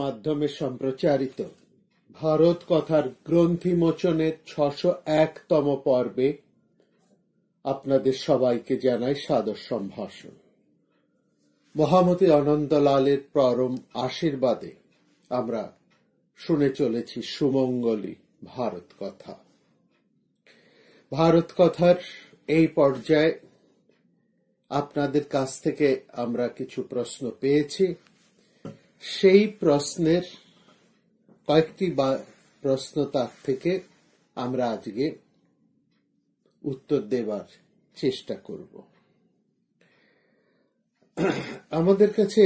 মাধ্যমে সম্প্রচারিত ভারত কথার গ্রন্থিমোচনের ছশো একতম পর্বে আপনাদের সবাইকে জানাই সাদর সম্ভাষণ মহামতি অনন্তলালের পরম আশীর্বাদে আমরা শুনে চলেছি সুমঙ্গলী ভারত কথা ভারত কথার এই পর্যায়ে আপনাদের কাছ থেকে আমরা কিছু প্রশ্ন পেয়েছি সেই প্রশ্নের কয়েকটি প্রশ্ন তার থেকে আমরা আজকে উত্তর দেবার চেষ্টা করব আমাদের কাছে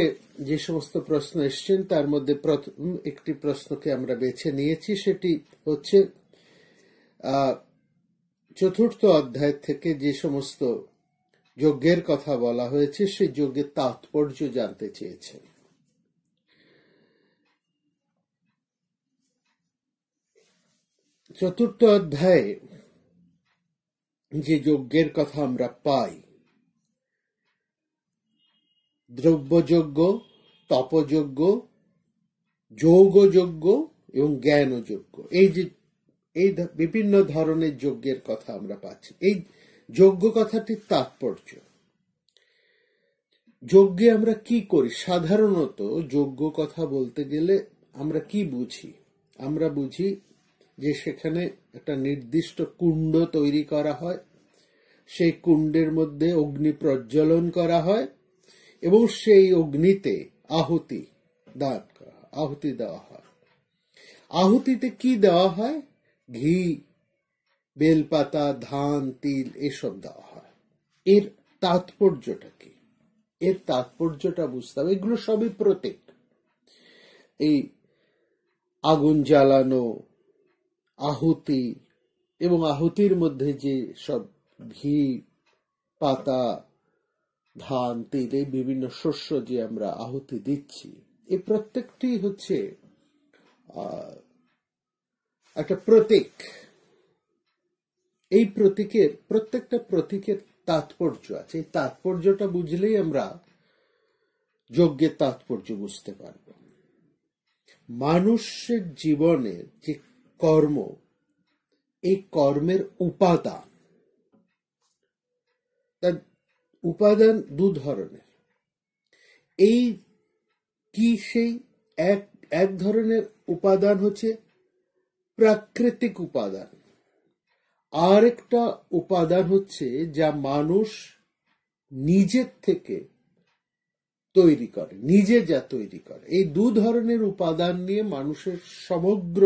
যে সমস্ত প্রশ্ন এসছেন তার মধ্যে প্রথম একটি প্রশ্নকে আমরা বেছে নিয়েছি সেটি হচ্ছে চতুর্থ অধ্যায় থেকে যে সমস্ত যজ্ঞের কথা বলা হয়েছে সেই যজ্ঞের তাৎপর্য জানতে চেয়েছেন চতুর্থ অধ্যায়ে যে যজ্ঞের কথা আমরা পাই দ্রব্যযজ্ঞ তপযজ্ঞ যৌগযজ্ঞ এবং জ্ঞানযজ্ঞ এই যে এই বিভিন্ন ধরনের যজ্ঞের কথা আমরা পাচ্ছি এই যজ্ঞ কথাটির তাৎপর্য যজ্ঞে আমরা কি করি সাধারণত যজ্ঞ কথা বলতে গেলে আমরা কি বুঝি আমরা বুঝি যে সেখানে একটা নির্দিষ্ট কুণ্ড তৈরি করা হয় সেই কুণ্ডের মধ্যে অগ্নি প্রজ্বলন করা হয় এবং সেই অগ্নিতে আহুতি দান করা আহুতি দেওয়া হয় আহুতিতে কি দেওয়া হয় ঘি বেলপাতা ধান তিল এসব দেওয়া হয় এর তাৎপর্যটা কি এর তাৎপর্যটা বুঝতে হবে এগুলো সবই প্রতীক এই আগুন জ্বালানো আহুতি এবং আহুতির মধ্যে যে সব ঘি পাতা ধান তেল এই বিভিন্ন শস্য যে আমরা আহুতি দিচ্ছি এই প্রত্যেকটি হচ্ছে একটা প্রতীক এই প্রতীকের প্রত্যেকটা প্রতীকের তাৎপর্য আছে এই তাৎপর্যটা বুঝলেই আমরা যজ্ঞের তাৎপর্য বুঝতে পারব মানুষের জীবনের যে কর্ম এই কর্মের উপাদান তার উপাদান দু ধরনের এই কি সেই এক এক ধরনের উপাদান হচ্ছে প্রাকৃতিক উপাদান আর একটা উপাদান হচ্ছে যা মানুষ নিজের থেকে তৈরি করে নিজে যা তৈরি করে এই দু ধরনের উপাদান নিয়ে মানুষের সমগ্র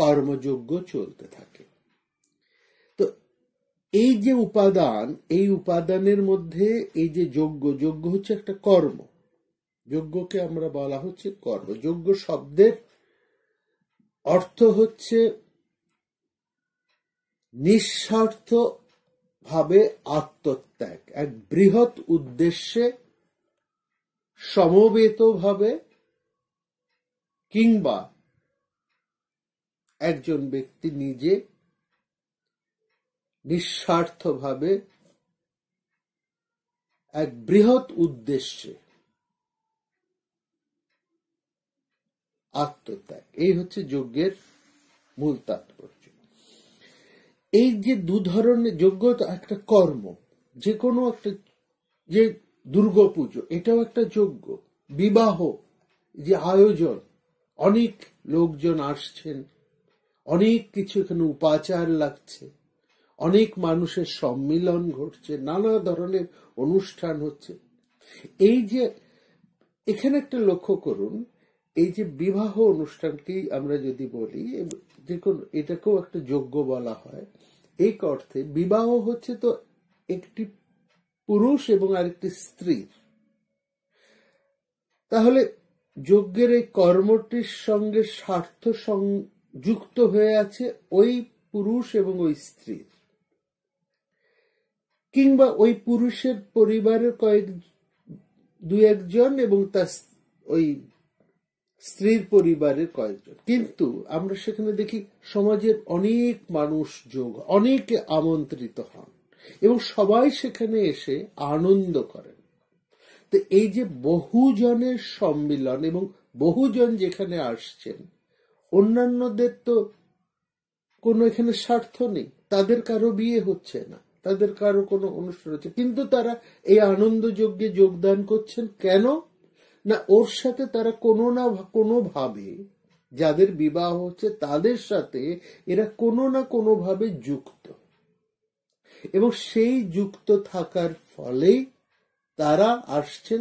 কর্মযোগ্য চলতে থাকে তো এই যে উপাদান এই উপাদানের মধ্যে এই যে যোগ্য যোগ্য হচ্ছে একটা কর্ম যোগ্যকে আমরা বলা হচ্ছে কর্ম যোগ্য শব্দের অর্থ হচ্ছে নিঃস্বার্থ ভাবে আত্মত্যাগ এক বৃহৎ উদ্দেশ্যে সমবেতভাবে কিংবা একজন ব্যক্তি নিজে নিঃস্বার্থভাবে এক বৃহৎ উদ্দেশ্যে আত্মত্যাগ এই হচ্ছে যজ্ঞের মূল তাৎপর্য এই যে দু ধরনের যজ্ঞ একটা কর্ম যে কোনো একটা যে দুর্গাপুজো এটাও একটা যজ্ঞ বিবাহ যে আয়োজন অনেক লোকজন আসছেন অনেক কিছু এখানে উপাচার লাগছে অনেক মানুষের সম্মিলন ঘটছে নানা ধরনের অনুষ্ঠান হচ্ছে এই যে এখানে একটা লক্ষ্য করুন এই যে বিবাহ অনুষ্ঠানকেই আমরা যদি বলি দেখুন এটাকেও একটা যোগ্য বলা হয় এই অর্থে বিবাহ হচ্ছে তো একটি পুরুষ এবং আরেকটি স্ত্রী তাহলে যজ্ঞের এই কর্মটির সঙ্গে স্বার্থ যুক্ত হয়ে আছে ওই পুরুষ এবং ওই স্ত্রীর কিংবা ওই পুরুষের পরিবারের কয়েক দু একজন এবং তার ওই স্ত্রীর পরিবারের কয়েকজন কিন্তু আমরা সেখানে দেখি সমাজের অনেক মানুষ যোগ অনেকে আমন্ত্রিত হন এবং সবাই সেখানে এসে আনন্দ করেন তো এই যে বহুজনের সম্মিলন এবং বহুজন যেখানে আসছেন অন্যান্যদের তো কোনো এখানে স্বার্থ নেই তাদের কারো বিয়ে হচ্ছে না তাদের কারো কোনো অনুষ্ঠান হচ্ছে কিন্তু তারা এই আনন্দ যজ্ঞে যোগদান করছেন কেন না ওর সাথে তারা কোনো না কোনোভাবে যাদের বিবাহ হচ্ছে তাদের সাথে এরা কোনো না কোনোভাবে যুক্ত এবং সেই যুক্ত থাকার ফলেই তারা আসছেন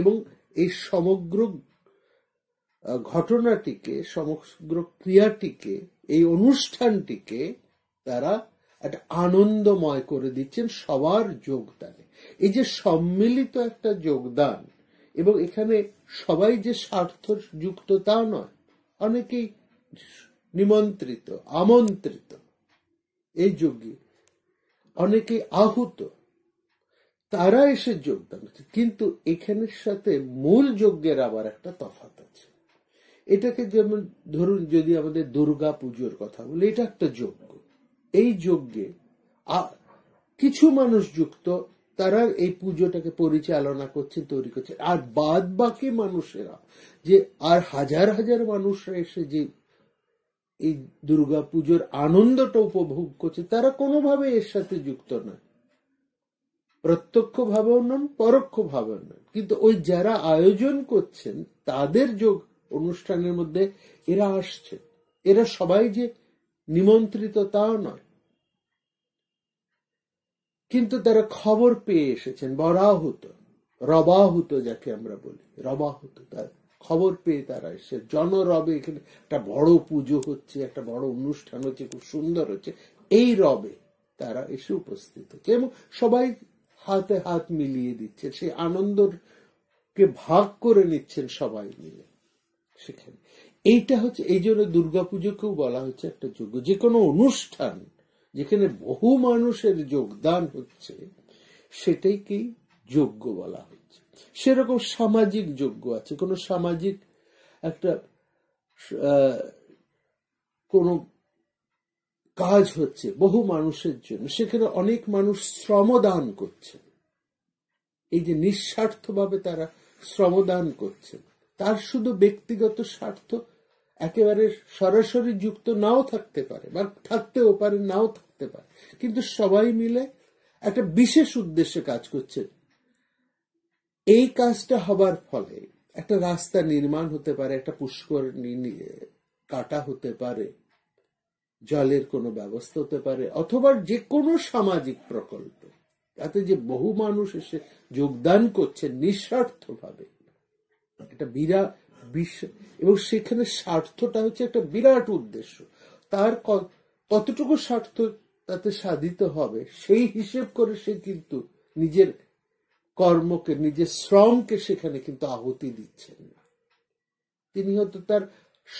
এবং এই সমগ্র ঘটনাটিকে সমগ্র ক্রিয়াটিকে এই অনুষ্ঠানটিকে তারা একটা আনন্দময় করে দিচ্ছেন সবার যোগদানে এই যে সম্মিলিত একটা যোগদান এবং এখানে সবাই যে স্বার্থ যুক্ত তা নয় অনেকেই নিমন্ত্রিত আমন্ত্রিত এই যোগে অনেকে আহত তারা এসে যোগদান কিন্তু এখানের সাথে মূল যজ্ঞের আবার একটা তফাত এটাকে যেমন ধরুন যদি আমাদের দুর্গা পুজোর কথা বলি এটা একটা যজ্ঞ এই যজ্ঞে কিছু মানুষ যুক্ত তারা এই পুজোটাকে পরিচালনা করছেন তৈরি করছেন আর বাদ বাকি মানুষেরা যে আর হাজার হাজার মানুষরা এসে যে এই দুর্গা পুজোর আনন্দটা উপভোগ করছে তারা কোনোভাবে এর সাথে যুক্ত নয় প্রত্যক্ষ ভাবেও নন পরোক্ষ ভাবেও নন কিন্তু ওই যারা আয়োজন করছেন তাদের যোগ অনুষ্ঠানের মধ্যে এরা আসছে এরা সবাই যে নিমন্ত্রিত তাও নয় কিন্তু তারা খবর পেয়ে এসেছেন বরাহুত রবাহুত যাকে আমরা বলি রবাহুত তার খবর পেয়ে তারা এসছে জনরবে এখানে একটা বড় পুজো হচ্ছে একটা বড় অনুষ্ঠান হচ্ছে খুব সুন্দর হচ্ছে এই রবে তারা এসে উপস্থিত হচ্ছে এবং সবাই হাতে হাত মিলিয়ে দিচ্ছে সেই আনন্দকে ভাগ করে নিচ্ছেন সবাই মিলে সেখানে এইটা হচ্ছে এই জন্য দুর্গাপুজোকেও বলা হচ্ছে একটা যোগ্য যে কোনো অনুষ্ঠান যেখানে বহু মানুষের যোগদান হচ্ছে সেটাই কি যোগ্য বলা হচ্ছে সেরকম সামাজিক যোগ্য আছে কোনো সামাজিক একটা কোনো কাজ হচ্ছে বহু মানুষের জন্য সেখানে অনেক মানুষ শ্রমদান করছে এই যে নিঃস্বার্থভাবে তারা শ্রমদান করছেন তার শুধু ব্যক্তিগত স্বার্থ একেবারে সরাসরি যুক্ত নাও থাকতে পারে বা থাকতেও পারে নাও থাকতে পারে কিন্তু সবাই মিলে একটা বিশেষ উদ্দেশ্যে কাজ করছে এই কাজটা হবার ফলে একটা রাস্তা নির্মাণ হতে পারে একটা পুষ্কর কাটা হতে পারে জলের কোনো ব্যবস্থা হতে পারে অথবা যে কোনো সামাজিক প্রকল্প তাতে যে বহু মানুষ এসে যোগদান করছে নিঃস্বার্থভাবে একটা বিরাট বিশ্ব এবং সেখানে স্বার্থটা হচ্ছে একটা বিরাট উদ্দেশ্য তার কতটুকু স্বার্থ তাতে সাধিত হবে সেই হিসেব করে সে কিন্তু নিজের কর্মকে নিজের শ্রমকে সেখানে কিন্তু আহতি দিচ্ছেন না তিনি হয়তো তার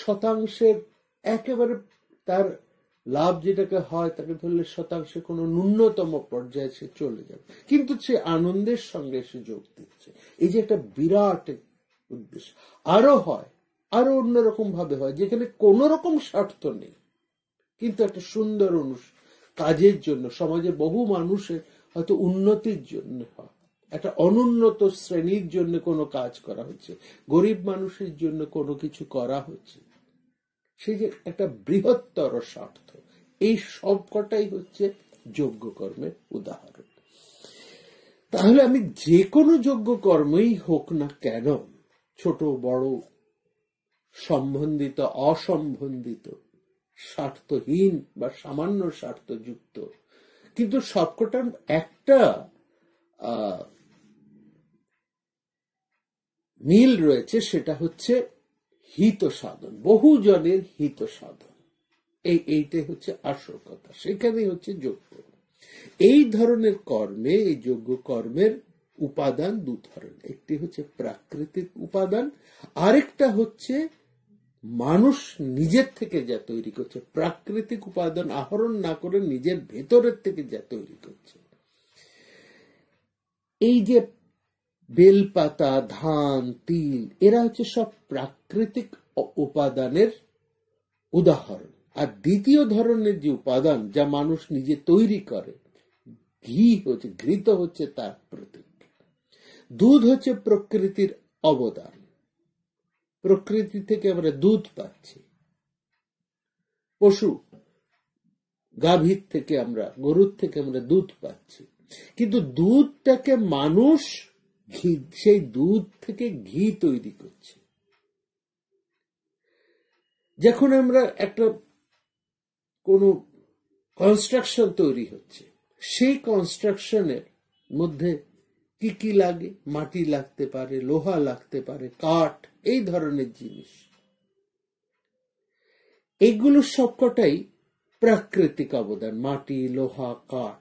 শতাংশের একেবারে তার লাভ যেটাকে হয় তাকে ধরলে শতাংশে কোনো ন্যূনতম পর্যায়ে সে চলে যাবে কিন্তু সে আনন্দের সঙ্গে সে যোগ দিচ্ছে এই যে একটা বিরাট উদ্দেশ্য আরো হয় আরো অন্যরকম ভাবে হয় যেখানে কোন রকম স্বার্থ নেই কিন্তু একটা সুন্দর কাজের জন্য সমাজে বহু মানুষের হয়তো উন্নতির জন্য হয় একটা অনুন্নত শ্রেণীর জন্য কোনো কাজ করা হচ্ছে গরিব মানুষের জন্য কোনো কিছু করা হচ্ছে সেই যে একটা বৃহত্তর স্বার্থ এই সবকটাই হচ্ছে যোগ্য কর্মের উদাহরণ তাহলে আমি যে কোনো যোগ্য কর্মই হোক না কেন ছোট বড় সম্বন্ধিত অসম্বন্ধিত স্বার্থহীন বা সামান্য স্বার্থযুক্ত কিন্তু সবকটা একটা মিল রয়েছে সেটা হচ্ছে হিত সাধন বহুজনের হিত সাধন এই এইটাই হচ্ছে আসল কথা সেখানেই হচ্ছে যোগ্য এই ধরনের কর্মে এই যোগ্য কর্মের উপাদান দু ধরনের একটি হচ্ছে প্রাকৃতিক উপাদান আরেকটা হচ্ছে মানুষ নিজের থেকে যা তৈরি করছে প্রাকৃতিক উপাদান আহরণ না করে নিজের ভেতরের থেকে যা তৈরি করছে এই যে বেলপাতা ধান তিল এরা হচ্ছে সব প্রাকৃতিক উপাদানের উদাহরণ আর দ্বিতীয় ধরনের যে উপাদান যা মানুষ নিজে তৈরি করে ঘি হচ্ছে ঘৃত হচ্ছে তার প্রতীক দুধ হচ্ছে প্রকৃতির অবদান প্রকৃতি থেকে আমরা দুধ পাচ্ছি পশু গাভীর থেকে আমরা গরুর থেকে আমরা দুধ পাচ্ছি কিন্তু দুধটাকে মানুষ ঘি সেই দুধ থেকে ঘি তৈরি করছে যখন আমরা একটা কোনো কনস্ট্রাকশন তৈরি হচ্ছে সেই কনস্ট্রাকশনের মধ্যে কি কি লাগে মাটি লাগতে পারে লোহা লাগতে পারে কাঠ এই ধরনের জিনিস এগুলো সবকটাই প্রাকৃতিক অবদান মাটি লোহা কাঠ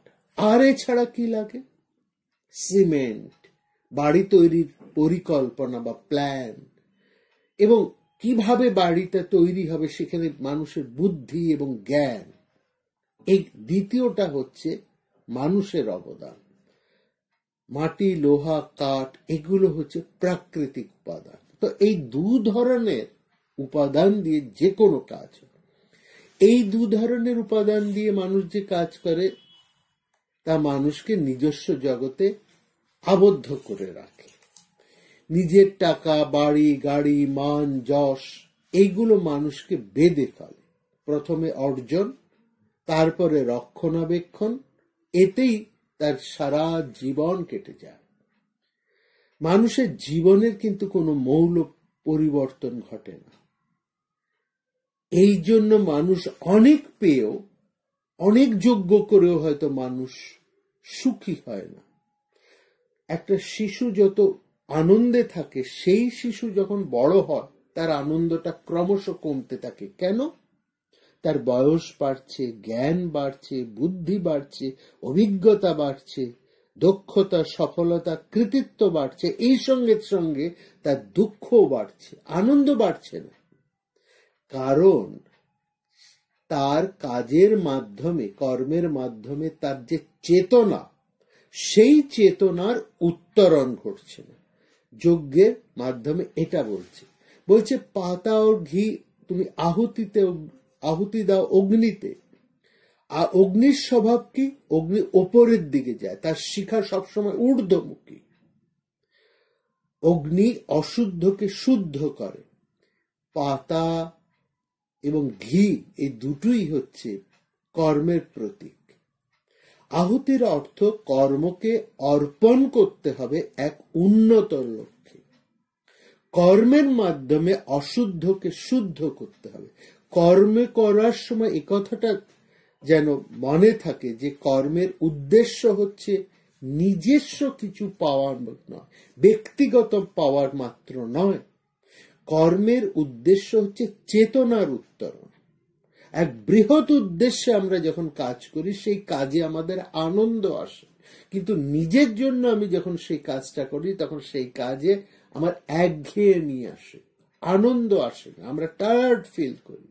আর এছাড়া কি লাগে সিমেন্ট বাড়ি তৈরির পরিকল্পনা বা প্ল্যান এবং কিভাবে বাড়িটা তৈরি হবে সেখানে মানুষের বুদ্ধি এবং জ্ঞান এই দ্বিতীয়টা হচ্ছে মানুষের অবদান মাটি লোহা কাঠ এগুলো হচ্ছে প্রাকৃতিক উপাদান তো এই দু ধরনের উপাদান দিয়ে যে কোনো কাজ এই দু ধরনের উপাদান দিয়ে মানুষ যে কাজ করে তা মানুষকে নিজস্ব জগতে আবদ্ধ করে রাখে নিজের টাকা বাড়ি গাড়ি মান যশ এইগুলো মানুষকে বেঁধে ফেলে প্রথমে অর্জন তারপরে রক্ষণাবেক্ষণ এতেই তার সারা জীবন কেটে যায় মানুষের জীবনের কিন্তু কোনো মৌল পরিবর্তন ঘটে না এই জন্য মানুষ অনেক পেয়েও অনেক যোগ্য করেও হয়তো মানুষ সুখী হয় না একটা শিশু যত আনন্দে থাকে সেই শিশু যখন বড় হয় তার আনন্দটা ক্রমশ কমতে থাকে কেন তার বয়স বাড়ছে জ্ঞান বাড়ছে বুদ্ধি বাড়ছে অভিজ্ঞতা বাড়ছে দক্ষতা সফলতা কৃতিত্ব বাড়ছে এই সঙ্গে সঙ্গে তার দুঃখও বাড়ছে আনন্দ বাড়ছে না কারণ তার কাজের মাধ্যমে কর্মের মাধ্যমে তার যে চেতনা সেই চেতনার উত্তরণ করছে না যজ্ঞের মাধ্যমে এটা বলছে বলছে পাতা ও ঘি তুমি আহুতিতে আহুতি দাও অগ্নিতে আর অগ্নির স্বভাব কি অগ্নি ওপরের দিকে যায় তার শিখা সবসময় ঊর্ধ্বমুখী অগ্নি অশুদ্ধকে শুদ্ধ করে পাতা এবং ঘি এই দুটোই হচ্ছে কর্মের প্রতীক আহুতির অর্থ কর্মকে অর্পণ করতে হবে এক উন্নত লক্ষ্যে কর্মের মাধ্যমে অশুদ্ধকে শুদ্ধ করতে হবে কর্মে করার সময় একথাটা যেন মনে থাকে যে কর্মের উদ্দেশ্য হচ্ছে নিজস্ব কিছু পাওয়ার নয় ব্যক্তিগত পাওয়ার মাত্র নয় কর্মের উদ্দেশ্য হচ্ছে চেতনার উত্তরণ এক বৃহৎ উদ্দেশ্যে আমরা যখন কাজ করি সেই কাজে আমাদের আনন্দ আসে কিন্তু নিজের জন্য আমি যখন সেই কাজটা করি তখন সেই কাজে আমার একঘেয়ে নিয়ে আসে আনন্দ আসে না আমরা টায়ার্ড ফিল করি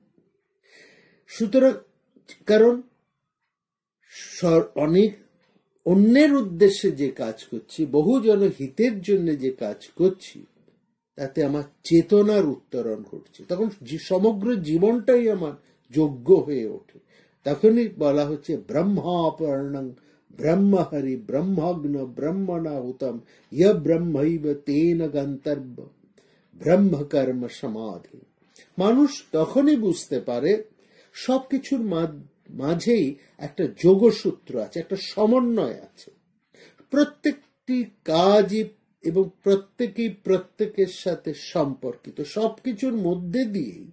সুতরাং কারণ অনেক অন্যের উদ্দেশ্যে যে কাজ করছি বহুজন হিতের জন্য যে কাজ করছি তাতে আমার চেতনার উত্তরণ ঘটছে তখন সমগ্র জীবনটাই আমার যোগ্য হয়ে ওঠে তখনই বলা হচ্ছে ব্রহ্মাপর্ণং ব্রহ্মহরি ব্রহ্মগ্ন ব্রহ্মনা হুতম ইয় ব্রহ্মৈব তেন গন্তব্য ব্রহ্মকর্ম সমাধি মানুষ তখনই বুঝতে পারে সব কিছুর মাঝেই একটা যোগসূত্র আছে একটা সমন্বয় আছে প্রত্যেকটি কাজই এবং প্রত্যেকেই প্রত্যেকের সাথে সম্পর্কিত সবকিছুর মধ্যে দিয়েই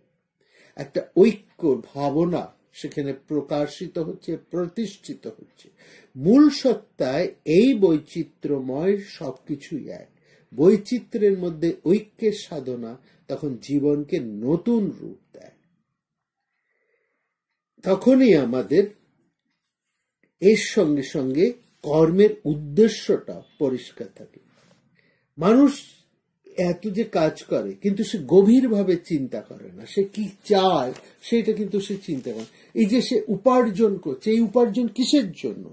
একটা ঐক্য ভাবনা সেখানে প্রকাশিত হচ্ছে প্রতিষ্ঠিত হচ্ছে মূল সত্তায় এই বৈচিত্র্যময় সবকিছুই এক বৈচিত্র্যের মধ্যে ঐক্যের সাধনা তখন জীবনকে নতুন রূপ দেয় তখনই আমাদের এর সঙ্গে সঙ্গে কর্মের উদ্দেশ্যটা পরিষ্কার থাকে মানুষ এত যে কাজ করে কিন্তু সে গভীরভাবে চিন্তা করে না সে কি চায় সেটা কিন্তু সে চিন্তা করে এই যে সে উপার্জন করছে এই উপার্জন কিসের জন্য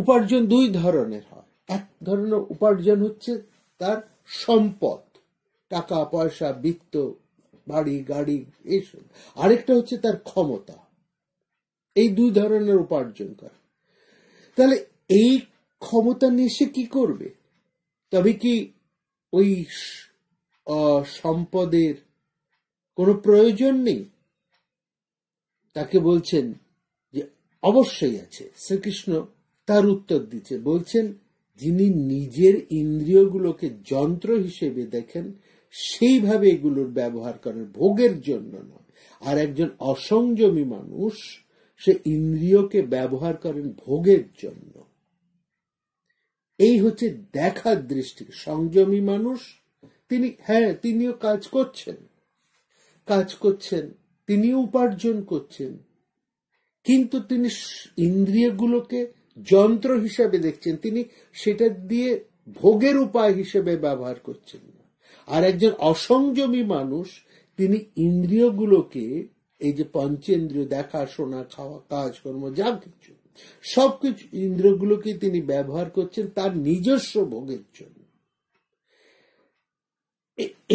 উপার্জন দুই ধরনের হয় এক ধরনের উপার্জন হচ্ছে তার সম্পদ টাকা পয়সা বৃত্ত বাড়ি গাড়ি এইসব আরেকটা হচ্ছে তার ক্ষমতা এই দুই ধরনের উপার্জন উপার্জনকার তাহলে এই ক্ষমতা নিয়ে সে কি করবে তবে কি ওই সম্পদের কোনো প্রয়োজন নেই তাকে বলছেন যে অবশ্যই আছে শ্রীকৃষ্ণ তার উত্তর দিচ্ছে বলছেন যিনি নিজের ইন্দ্রিয়গুলোকে যন্ত্র হিসেবে দেখেন সেইভাবে এগুলোর ব্যবহার করেন ভোগের জন্য নয় আর একজন অসংযমী মানুষ সে ইন্দ্রিয়কে ব্যবহার করেন ভোগের জন্য এই হচ্ছে দেখার দৃষ্টি সংযমী মানুষ তিনি হ্যাঁ তিনিও কাজ করছেন কাজ করছেন তিনি উপার্জন করছেন কিন্তু তিনি ইন্দ্রিয়গুলোকে যন্ত্র হিসাবে দেখছেন তিনি সেটা দিয়ে ভোগের উপায় হিসেবে ব্যবহার করছেন আর একজন অসংযমী মানুষ তিনি ইন্দ্রিয়গুলোকে এই যে পঞ্চেন্দ্রিয় দেখা শোনা খাওয়া কাজকর্ম যা কিছু সবকিছু ইন্দ্রিয়গুলোকে তিনি ব্যবহার করছেন তার নিজস্ব ভোগের জন্য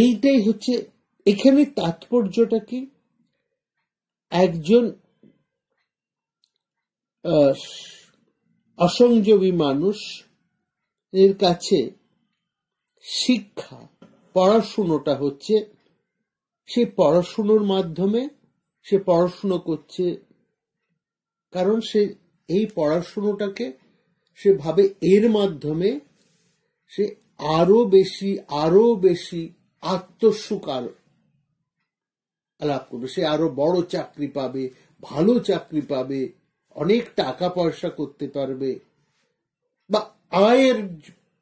এইটাই হচ্ছে এখানে তাৎপর্যটা কি একজন অসংযমী মানুষ এর কাছে শিক্ষা পড়াশুনোটা হচ্ছে সে পড়াশুনোর মাধ্যমে সে পড়াশুনো করছে কারণ সে এই পড়াশুনোটাকে সে ভাবে এর মাধ্যমে সে আরো বেশি আরো বেশি আত্মসুকার লাভ করবে সে আরো বড় চাকরি পাবে ভালো চাকরি পাবে অনেক টাকা পয়সা করতে পারবে বা আয়ের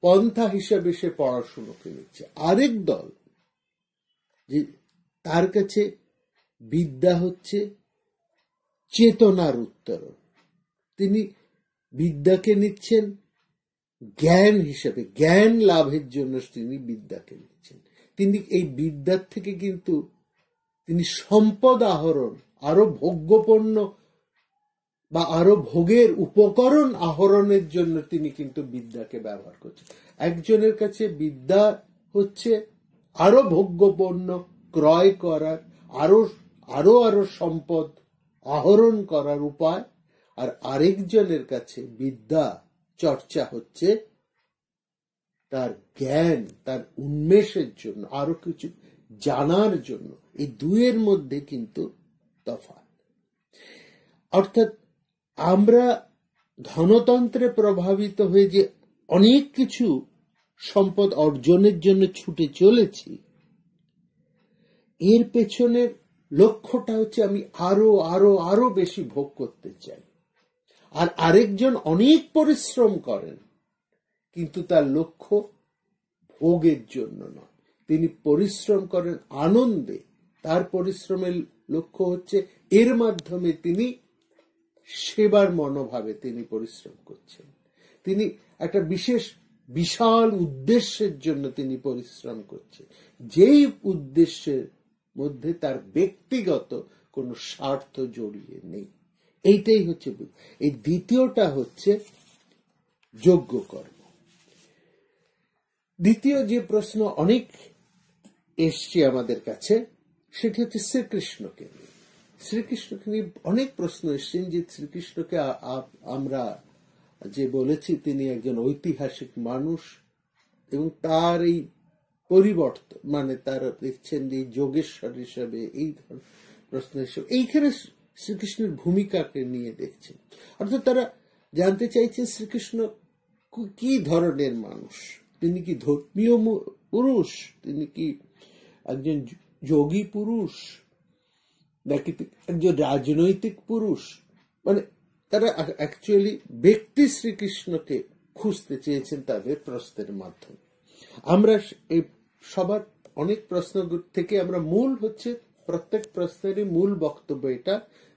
পন্থা হিসেবে সে পড়াশুনোকে নিচ্ছে আরেক দল যে তার কাছে বিদ্যা হচ্ছে চেতনার উত্তরণ তিনি বিদ্যাকে নিচ্ছেন জ্ঞান হিসেবে জ্ঞান লাভের জন্য তিনি বিদ্যাকে নিচ্ছেন তিনি এই বিদ্যার থেকে কিন্তু তিনি সম্পদ আহরণ আরো ভোগ্যপণ্য বা আরো ভোগের উপকরণ আহরণের জন্য তিনি কিন্তু বিদ্যাকে ব্যবহার করছেন একজনের কাছে বিদ্যা হচ্ছে আরো ভোগ্যপণ্য ক্রয় করার আরো আরো আরো সম্পদ আহরণ করার উপায় আর আরেকজনের কাছে বিদ্যা চর্চা হচ্ছে তার জ্ঞান তার উন্মেষের জন্য আরো কিছু জানার জন্য এই দুয়ের মধ্যে কিন্তু তফাৎ অর্থাৎ আমরা ধনতন্ত্রে প্রভাবিত হয়ে যে অনেক কিছু সম্পদ অর্জনের জন্য ছুটে চলেছি এর পেছনের লক্ষ্যটা হচ্ছে আমি আরো আরো আরো বেশি ভোগ করতে চাই আর আরেকজন অনেক পরিশ্রম করেন কিন্তু তার লক্ষ্য ভোগের জন্য নয় তিনি পরিশ্রম করেন আনন্দে তার পরিশ্রমের লক্ষ্য হচ্ছে এর মাধ্যমে তিনি সেবার মনোভাবে তিনি পরিশ্রম করছেন তিনি একটা বিশেষ বিশাল উদ্দেশ্যের জন্য তিনি পরিশ্রম করছেন যেই উদ্দেশ্যের মধ্যে তার ব্যক্তিগত কোন স্বার্থ জড়িয়ে নেই এইটাই হচ্ছে এই দ্বিতীয়টা হচ্ছে যোগ্য কর্ম দ্বিতীয় যে প্রশ্ন অনেক এসছে আমাদের কাছে সেটি হচ্ছে শ্রীকৃষ্ণকে নিয়ে শ্রীকৃষ্ণকে নিয়ে অনেক প্রশ্ন এসছেন যে শ্রীকৃষ্ণকে আমরা যে বলেছি তিনি একজন ঐতিহাসিক মানুষ এবং তার এই পরিবর্তন মানে তার দেখছেন যে যোগেশ্বর হিসাবে এই ধরনের প্রশ্ন হিসেবে এইখানে শ্রীকৃষ্ণের ভূমিকাকে নিয়ে দেখছেন অর্থাৎ তারা জানতে চাইছেন শ্রীকৃষ্ণ কি ধরনের মানুষ তিনি কি ধর্মীয় পুরুষ তিনি কি একজন যোগী পুরুষ ব্যক্তিত্ব একজন রাজনৈতিক পুরুষ মানে তারা অ্যাকচুয়ালি ব্যক্তি শ্রীকৃষ্ণকে খুঁজতে চেয়েছেন তাদের প্রশ্নের মাধ্যমে আমরা এই সবার অনেক প্রশ্ন থেকে আমরা মূল হচ্ছে প্রত্যেক প্রশ্নেরই মূল বক্তব্য এটা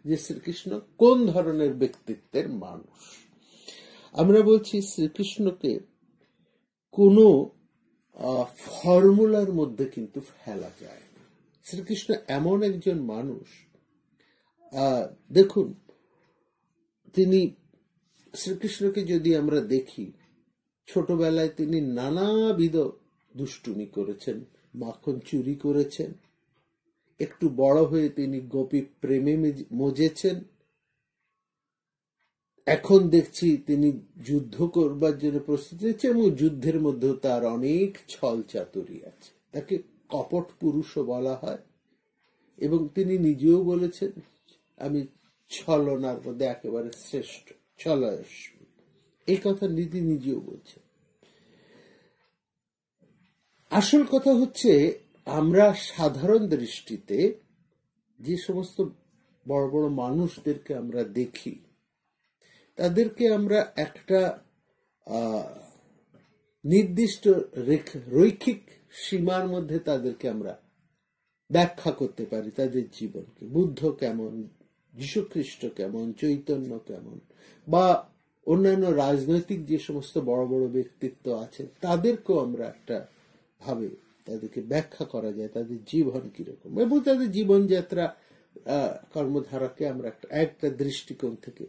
যে শ্রীকৃষ্ণ কোন ধরনের ব্যক্তিত্বের মানুষ আমরা বলছি শ্রীকৃষ্ণকে কোনো ফর্মুলার মধ্যে কিন্তু ফেলা যায় শ্রীকৃষ্ণ এমন একজন মানুষ দেখুন তিনি শ্রীকৃষ্ণকে যদি আমরা দেখি ছোটবেলায় তিনি নানাবিধ দুষ্টুমি করেছেন মাখন চুরি করেছেন একটু বড় হয়ে তিনি গোপী প্রেমে মজেছেন এখন দেখছি তিনি যুদ্ধ করবার জন্য প্রস্তুতি হচ্ছে এবং যুদ্ধের মধ্যে তার অনেক ছল চাতুরি আছে তাকে কপট পুরুষও বলা হয় এবং তিনি নিজেও বলেছেন আমি ছলনার মধ্যে একেবারে শ্রেষ্ঠ ছলয়স এই কথা নীতি নিজেও বলছেন আসল কথা হচ্ছে আমরা সাধারণ দৃষ্টিতে যে সমস্ত বড় বড় মানুষদেরকে আমরা দেখি তাদেরকে আমরা একটা নির্দিষ্ট রৈখিক সীমার মধ্যে তাদেরকে আমরা ব্যাখ্যা করতে পারি তাদের জীবনকে বুদ্ধ কেমন যীশুখ্রিস্ট কেমন চৈতন্য কেমন বা অন্যান্য রাজনৈতিক যে সমস্ত বড় বড় ব্যক্তিত্ব আছে তাদেরকেও আমরা একটা ভাবে তাদেরকে ব্যাখ্যা করা যায় তাদের জীবন কিরকম এবং তাদের জীবনযাত্রা কর্মধারাকে আমরা একটা দৃষ্টিকোণ থেকে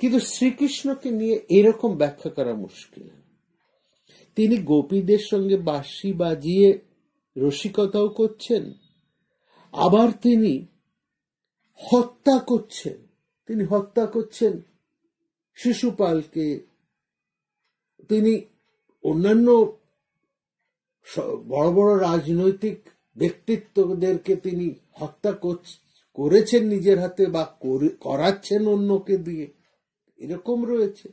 কিন্তু শ্রীকৃষ্ণকে নিয়ে এরকম ব্যাখ্যা করা মুশকিল তিনি গোপীদের সঙ্গে বাঁশি বাজিয়ে রসিকতাও করছেন আবার তিনি হত্যা করছেন তিনি হত্যা করছেন শিশুপালকে তিনি অন্যান্য বড় বড় রাজনৈতিক ব্যক্তিত্বদেরকে তিনি হত্যা করেছেন নিজের হাতে বা করাচ্ছেন অন্যকে দিয়ে এরকম রয়েছে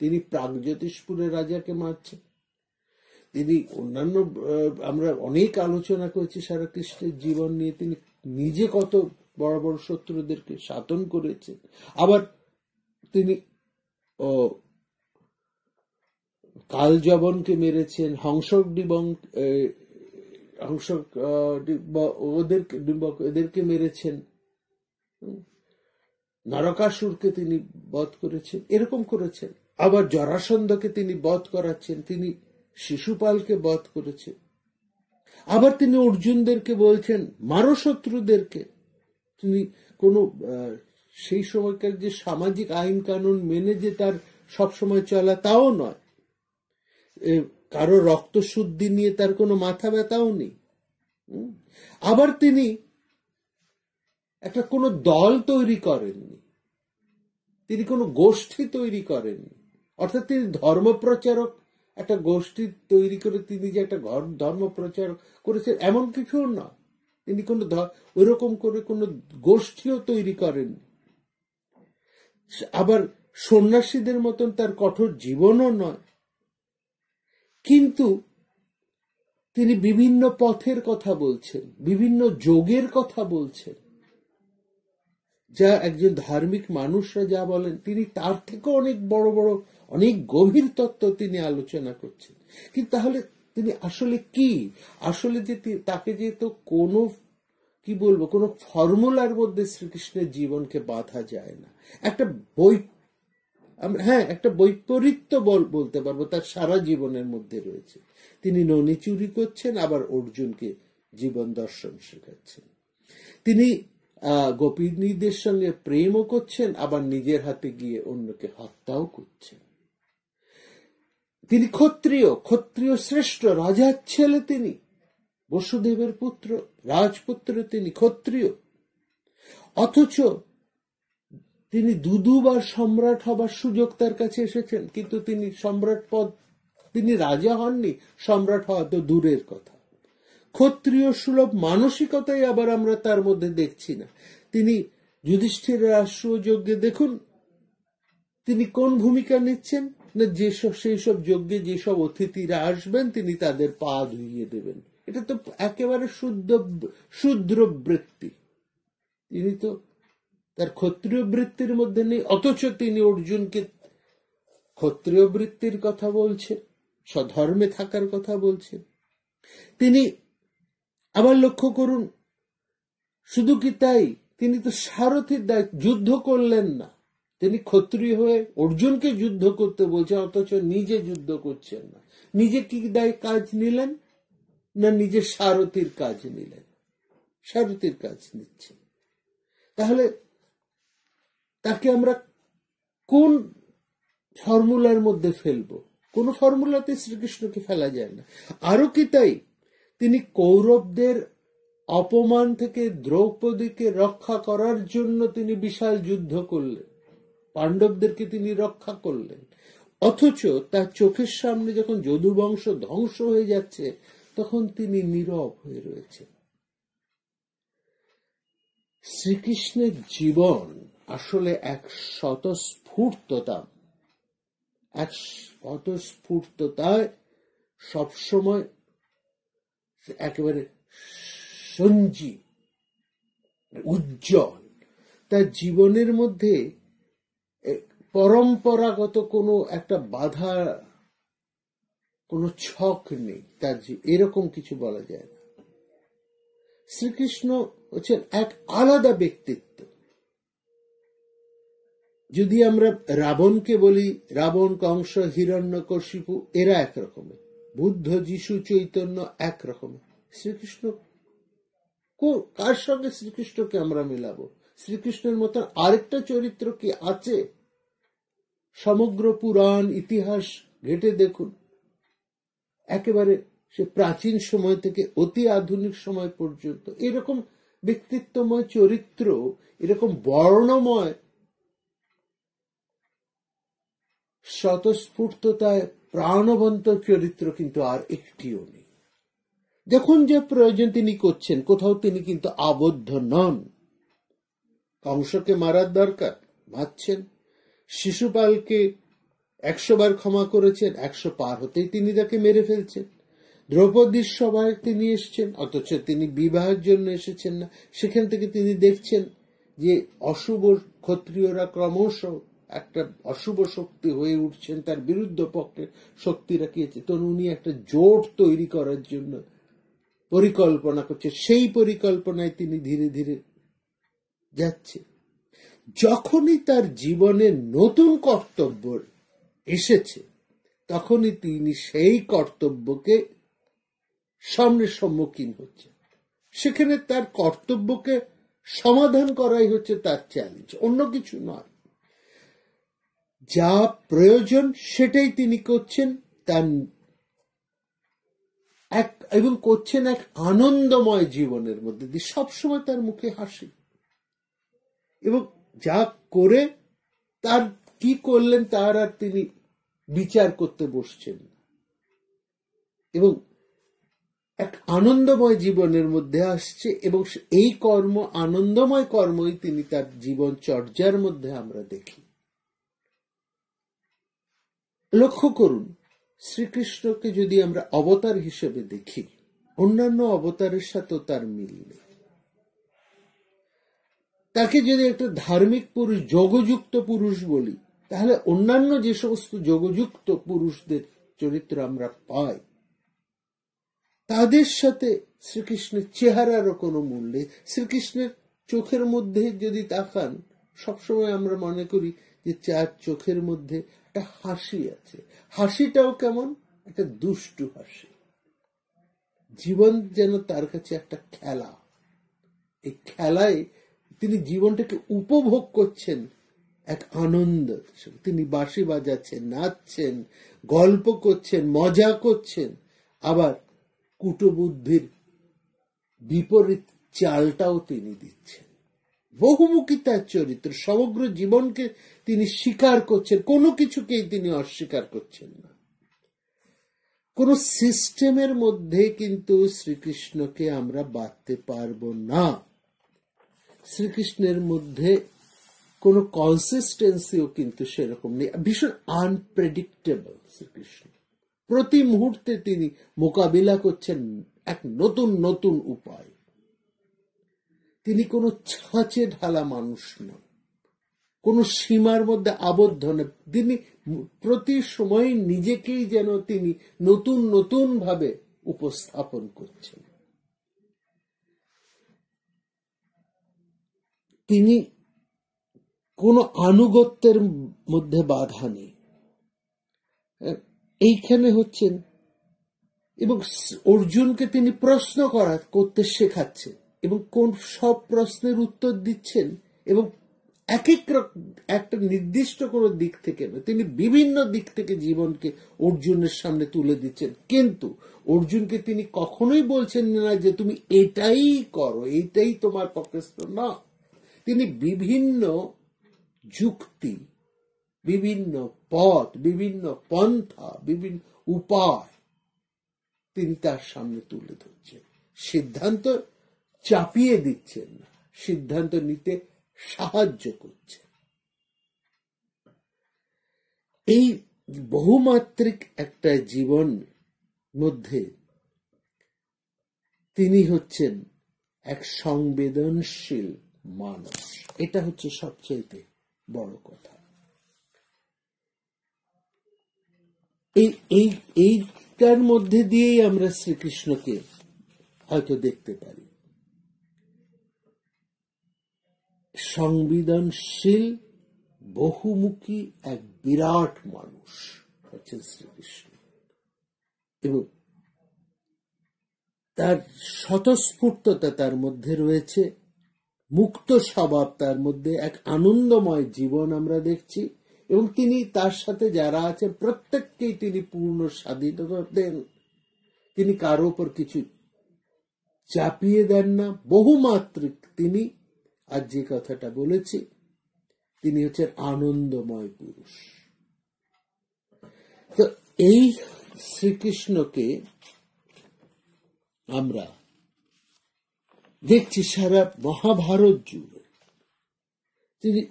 তিনি প্রাগজ্যোতিষপুরের রাজাকে মারছেন তিনি অন্যান্য আমরা অনেক আলোচনা করেছি সারা কৃষ্ণের জীবন নিয়ে তিনি নিজে কত বড় বড় শত্রুদেরকে সাধন করেছেন আবার তিনি কালজবনকে মেরেছেন হংসক ডিবং হংসক ওদেরকে ডিম্বক এদেরকে মেরেছেন নরকাসুরকে তিনি বধ করেছেন এরকম করেছেন আবার জরাসন্ধকে তিনি বধ করাচ্ছেন তিনি শিশুপালকে বধ করেছে আবার তিনি অর্জুনদেরকে বলছেন মারো শত্রুদেরকে তিনি কোনো সেই সময়কার যে সামাজিক আইন কানুন মেনে যে তার সবসময় চলা তাও নয় কারো রক্তশুদ্ধি নিয়ে তার কোনো মাথা ব্যথাও নেই আবার তিনি একটা কোনো দল তৈরি করেননি তিনি কোনো গোষ্ঠী তৈরি করেননি অর্থাৎ তিনি ধর্মপ্রচারক একটা গোষ্ঠী তৈরি করে তিনি যে একটা ধর্ম প্রচার করেছেন এমন কিছু না তিনি কোনো রকম করে কোন গোষ্ঠীও তৈরি করেন আবার সন্ন্যাসীদের মতন তার কঠোর জীবনও নয় কিন্তু তিনি বিভিন্ন পথের কথা বলছেন বিভিন্ন যোগের কথা বলছেন যা একজন ধার্মিক মানুষরা যা বলেন তিনি তার থেকে অনেক বড় বড় অনেক গভীর তত্ত্ব তিনি আলোচনা করছেন কিন্তু তাহলে তিনি আসলে কি আসলে যে তাকে যেহেতু কোনো কি বলবো কোনো ফর্মুলার মধ্যে শ্রীকৃষ্ণের জীবনকে বাধা যায় না একটা বই হ্যাঁ একটা বৈপরীত্য বল বলতে পারবো তার সারা জীবনের মধ্যে রয়েছে তিনি ননি চুরি করছেন আবার অর্জুনকে জীবন দর্শন শেখাচ্ছেন তিনি গোপিনীদের সঙ্গে প্রেমও করছেন আবার নিজের হাতে গিয়ে অন্যকে হত্যাও করছেন তিনি ক্ষত্রিয় ক্ষত্রিয় শ্রেষ্ঠ রাজার ছেলে তিনি বসুদেবের পুত্র রাজপুত্র তিনি ক্ষত্রিয় অথচ তিনি দুদুবার সম্রাট হবার সুযোগ তার কাছে এসেছেন কিন্তু তিনি সম্রাট পদ তিনি রাজা হননি সম্রাট হওয়া তো দূরের কথা ক্ষত্রিয় সুলভ মানসিকতাই আবার আমরা তার মধ্যে দেখছি না তিনি যুধিষ্ঠিরের আশ্রয়যোগ্যে দেখুন তিনি কোন ভূমিকা নিচ্ছেন না যেসব সেই সব যজ্ঞে যেসব অতিথিরা আসবেন তিনি তাদের পা ধুইয়ে দেবেন এটা তো একেবারে শুদ্ধ শুদ্র বৃত্তি তিনি তো তার ক্ষত্রিয় বৃত্তির মধ্যে নেই অথচ তিনি অর্জুনকে ক্ষত্রিয় বৃত্তির কথা বলছেন সধর্মে থাকার কথা বলছেন তিনি আবার লক্ষ্য করুন শুধু কি তাই তিনি তো সারথির দায়িত্ব যুদ্ধ করলেন না তিনি ক্ষত্রিয় হয়ে অর্জুনকে যুদ্ধ করতে বলছেন অথচ নিজে যুদ্ধ করছেন না নিজে কি দায় কাজ নিলেন না নিজের সারথির কাজ নিলেন সারথির কাজ নিচ্ছেন তাহলে তাকে আমরা কোন ফর্মুলার মধ্যে ফেলব কোন ফর্মুলাতে শ্রীকৃষ্ণকে ফেলা যায় না আরো কি তাই তিনি কৌরবদের অপমান থেকে দ্রৌপদীকে রক্ষা করার জন্য তিনি বিশাল যুদ্ধ করলেন পাণ্ডবদেরকে তিনি রক্ষা করলেন অথচ তার চোখের সামনে যখন যদুবংশ ধ্বংস হয়ে যাচ্ছে তখন তিনি নীরব হয়ে রয়েছেন শ্রীকৃষ্ণের জীবন আসলে এক স্বতঃস্ফূর্ততা এক স্বতঃস্ফূর্ততায় সবসময় একেবারে সঞ্জীব উজ্জ্বল তার জীবনের মধ্যে পরম্পরাগত কোনো একটা বাধা কোনো ছক নেই তার এরকম কিছু বলা যায় না শ্রীকৃষ্ণ হচ্ছেন এক আলাদা ব্যক্তিত্ব যদি আমরা রাবণকে বলি রাবণ কংস কশিপু এরা একরকমের বুদ্ধ যিশু চৈতন্য একরকমের শ্রীকৃষ্ণ কার সঙ্গে শ্রীকৃষ্ণকে আমরা মিলাবো শ্রীকৃষ্ণের মতন আরেকটা চরিত্র কি আছে সমগ্র পুরাণ ইতিহাস ঘেটে দেখুন একেবারে সে প্রাচীন সময় থেকে অতি আধুনিক সময় পর্যন্ত এরকম ব্যক্তিত্বময় চরিত্র এরকম বর্ণময় স্বতঃস্ফূর্ততায় প্রাণবন্ত চরিত্র কিন্তু আর একটিও নেই যখন যে প্রয়োজন তিনি করছেন কোথাও তিনি কিন্তু আবদ্ধ নন কংসকে মারার দরকার ভাবছেন শিশুপালকে একশো বার ক্ষমা করেছেন একশো পার হতেই তিনি তাকে মেরে ফেলছেন দ্রৌপদীর সভায় তিনি এসছেন অথচ তিনি বিবাহের জন্য এসেছেন না সেখান থেকে তিনি দেখছেন যে অশুভ ক্ষত্রিয়রা ক্রমশ একটা অশুভ শক্তি হয়ে উঠছেন তার বিরুদ্ধ পক্ষে শক্তি রাখিয়েছে তখন উনি একটা জোট তৈরি করার জন্য পরিকল্পনা করছে সেই পরিকল্পনায় তিনি ধীরে ধীরে যাচ্ছে যখনই তার জীবনে নতুন কর্তব্য এসেছে তখনই তিনি সেই কর্তব্যকে সামনে সম্মুখীন হচ্ছে সেখানে তার কর্তব্যকে সমাধান করাই হচ্ছে তার চ্যালেঞ্জ অন্য কিছু নয় যা প্রয়োজন সেটাই তিনি করছেন তার এক এবং করছেন এক আনন্দময় জীবনের মধ্যে দিয়ে সবসময় তার মুখে হাসি এবং যা করে তার কি করলেন তার আর তিনি বিচার করতে বসছেন এবং এক আনন্দময় জীবনের মধ্যে আসছে এবং এই কর্ম আনন্দময় কর্মই তিনি তার জীবন চর্যার মধ্যে আমরা দেখি লক্ষ্য করুন শ্রীকৃষ্ণকে যদি আমরা অবতার হিসেবে দেখি অন্যান্য অবতারের সাথে তার মিল নেই তাকে যদি একটা ধার্মিক পুরুষ যোগযুক্ত পুরুষ বলি তাহলে অন্যান্য যে সমস্ত যোগযুক্ত পুরুষদের চরিত্র আমরা পাই তাদের সাথে শ্রীকৃষ্ণের চেহারারও কোনো নেই শ্রীকৃষ্ণের চোখের মধ্যে যদি তাকান সবসময় আমরা মনে করি যে চার চোখের মধ্যে একটা হাসি আছে হাসিটাও কেমন একটা দুষ্টু হাসি জীবন যেন তার কাছে একটা খেলা এই খেলায় তিনি জীবনটাকে উপভোগ করছেন এক আনন্দ তিনি বাঁশি বাজাচ্ছেন নাচছেন গল্প করছেন মজা করছেন আবার কুটবুদ্ধির বিপরীত চালটাও তিনি দিচ্ছেন বহুমুখী তার চরিত্র সমগ্র জীবনকে তিনি স্বীকার করছেন কোনো কিছুকেই তিনি অস্বীকার করছেন না কোন সিস্টেমের মধ্যে কিন্তু শ্রীকৃষ্ণকে আমরা বাঁধতে পারবো না শ্রীকৃষ্ণের মধ্যে কোন কনসিস্টেন্সিও কিন্তু সেরকম নেই ভীষণ আনপ্রেডিক্টেবল শ্রীকৃষ্ণ প্রতি মুহূর্তে তিনি মোকাবিলা করছেন এক নতুন নতুন উপায় তিনি কোন ছাঁচে ঢালা মানুষ নন কোন সীমার মধ্যে আবদ্ধ না তিনি প্রতি সময় নিজেকেই যেন তিনি নতুন নতুন ভাবে উপস্থাপন করছেন তিনি কোনো আনুগত্যের মধ্যে বাধা নেই এইখানে হচ্ছেন এবং অর্জুনকে তিনি প্রশ্ন করা করতে শেখাচ্ছেন এবং কোন সব প্রশ্নের উত্তর দিচ্ছেন এবং এক এক একটা নির্দিষ্ট কোনো দিক থেকে না তিনি বিভিন্ন দিক থেকে জীবনকে অর্জুনের সামনে তুলে দিচ্ছেন কিন্তু অর্জুনকে তিনি কখনোই বলছেন না যে তুমি এটাই করো এটাই তোমার পক্ষে না তিনি বিভিন্ন যুক্তি বিভিন্ন পথ বিভিন্ন পন্থা বিভিন্ন উপায় তিনি তার সামনে তুলে ধরছেন সিদ্ধান্ত চাপিয়ে দিচ্ছেন না সিদ্ধান্ত নিতে সাহায্য করছেন এই বহুমাত্রিক একটা জীবন মধ্যে তিনি হচ্ছেন এক সংবেদনশীল মানুষ এটা হচ্ছে সবচেয়ে বড় কথা এই এই এইটার মধ্যে দিয়েই আমরা শ্রীকৃষ্ণকে হয়তো দেখতে পারি সংবেদনশীল বহুমুখী এক বিরাট মানুষ হচ্ছেন শ্রীকৃষ্ণ এবং তার স্বতঃস্ফূর্ততা তার মধ্যে রয়েছে মুক্ত স্বভাব তার মধ্যে এক আনন্দময় জীবন আমরা দেখছি এবং তিনি তার সাথে যারা আছে প্রত্যেককেই তিনি পূর্ণ স্বাধীনতা দেন তিনি কারো ওপর কিছু চাপিয়ে দেন না বহুমাত্রিক তিনি আজ যে কথাটা বলেছি তিনি হচ্ছেন আনন্দময় পুরুষ তো এই শ্রীকৃষ্ণকে আমরা দেখছি সারা মহাভারত যুগে তিনি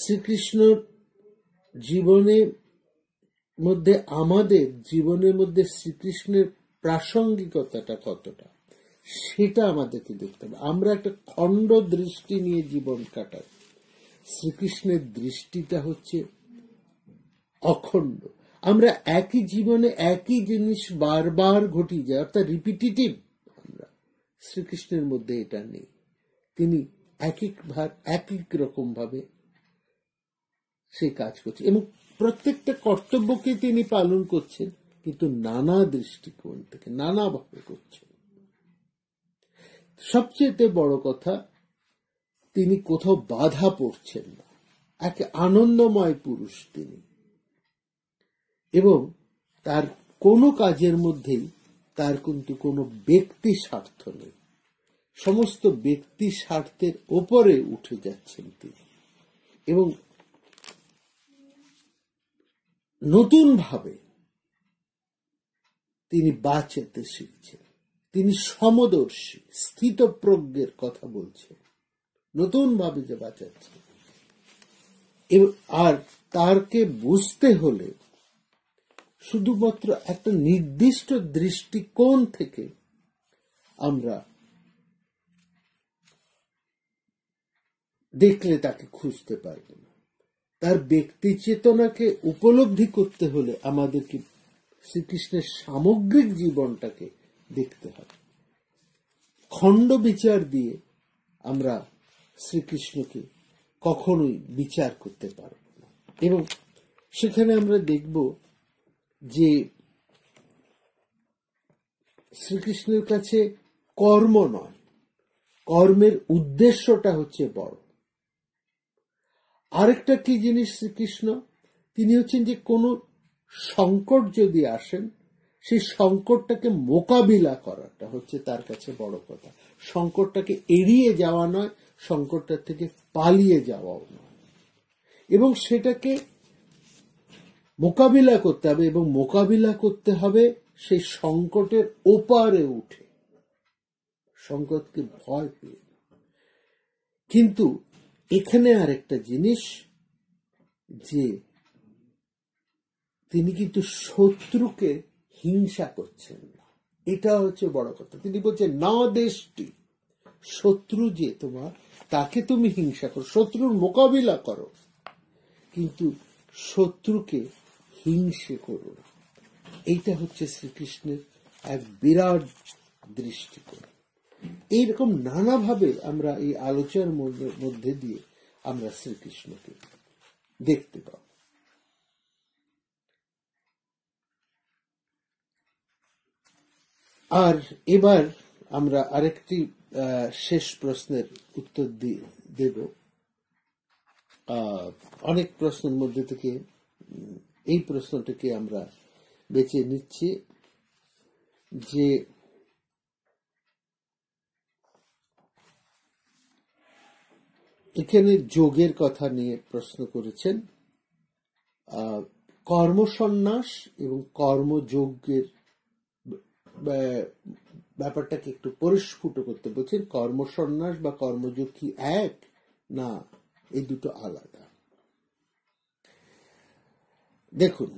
শ্রীকৃষ্ণর জীবনে মধ্যে আমাদের জীবনের মধ্যে শ্রীকৃষ্ণের প্রাসঙ্গিকতাটা কতটা সেটা আমাদেরকে দেখতে হবে আমরা একটা খণ্ড দৃষ্টি নিয়ে জীবন কাটাই শ্রীকৃষ্ণের দৃষ্টিটা হচ্ছে অখণ্ড আমরা একই জীবনে একই জিনিস বারবার ঘটি যায় অর্থাৎ রিপিটিটিভ শ্রীকৃষ্ণের মধ্যে এটা নেই তিনি এক এক ভাগ এক এক রকম ভাবে সে কাজ করছে এবং প্রত্যেকটা কর্তব্যকে তিনি পালন করছেন কিন্তু নানা দৃষ্টিকোণ থেকে নানাভাবে করছেন সবচেয়ে বড় কথা তিনি কোথাও বাধা পড়ছেন না এক আনন্দময় পুরুষ তিনি এবং তার কোনো কাজের মধ্যেই তার কিন্তু কোনো ব্যক্তি স্বার্থ নেই সমস্ত ব্যক্তি স্বার্থের ওপরে উঠে যাচ্ছেন তিনি এবং নতুনভাবে তিনি বাঁচাতে শিখছেন তিনি সমদর্শী স্থিত প্রজ্ঞের কথা বলছেন নতুনভাবে যে বাঁচাচ্ছেন আর তারকে বুঝতে হলে শুধুমাত্র একটা নির্দিষ্ট দৃষ্টিকোণ থেকে আমরা দেখলে তাকে খুঁজতে পারবে না তার ব্যক্তি চেতনাকে উপলব্ধি করতে হলে আমাদেরকে শ্রীকৃষ্ণের সামগ্রিক জীবনটাকে দেখতে হবে খণ্ড বিচার দিয়ে আমরা শ্রীকৃষ্ণকে কখনোই বিচার করতে পারব না এবং সেখানে আমরা দেখব যে শ্রীকৃষ্ণের কাছে কর্ম নয় কর্মের উদ্দেশ্যটা হচ্ছে বড় আরেকটা কি জিনিস শ্রীকৃষ্ণ তিনি হচ্ছেন যে কোনো সংকট যদি আসেন সেই সংকটটাকে মোকাবিলা করাটা হচ্ছে তার কাছে বড় কথা সংকটটাকে এড়িয়ে যাওয়া নয় সংকটটার থেকে পালিয়ে যাওয়াও নয় এবং সেটাকে মোকাবিলা করতে হবে এবং মোকাবিলা করতে হবে সেই সংকটের ওপারে উঠে সংকটকে ভয় পেয়ে কিন্তু এখানে আরেকটা জিনিস যে তিনি কিন্তু শত্রুকে হিংসা করছেন না এটা হচ্ছে বড় কথা তিনি বলছেন না দেশটি শত্রু যে তোমার তাকে তুমি হিংসা করো শত্রুর মোকাবিলা করো কিন্তু শত্রুকে হিংসে করো এইটা হচ্ছে শ্রীকৃষ্ণের এক বিরাট দৃষ্টিকোণ এইরকম নানাভাবে আমরা এই আলোচনার মধ্যে দিয়ে আমরা শ্রীকৃষ্ণকে দেখতে পাব আর এবার আমরা আরেকটি শেষ প্রশ্নের উত্তর দিয়ে দেব অনেক প্রশ্নের মধ্যে থেকে এই প্রশ্নটাকে আমরা বেছে নিচ্ছি যে এখানে যোগের কথা নিয়ে প্রশ্ন করেছেন কর্মসন্ন্যাস এবং কর্মযোগ্যের ব্যাপারটাকে একটু পরিস্ফুট করতে বলছেন কর্মসন্ন্যাস বা কর্মযোগ কি এক না এই দুটো আলাদা দেখুন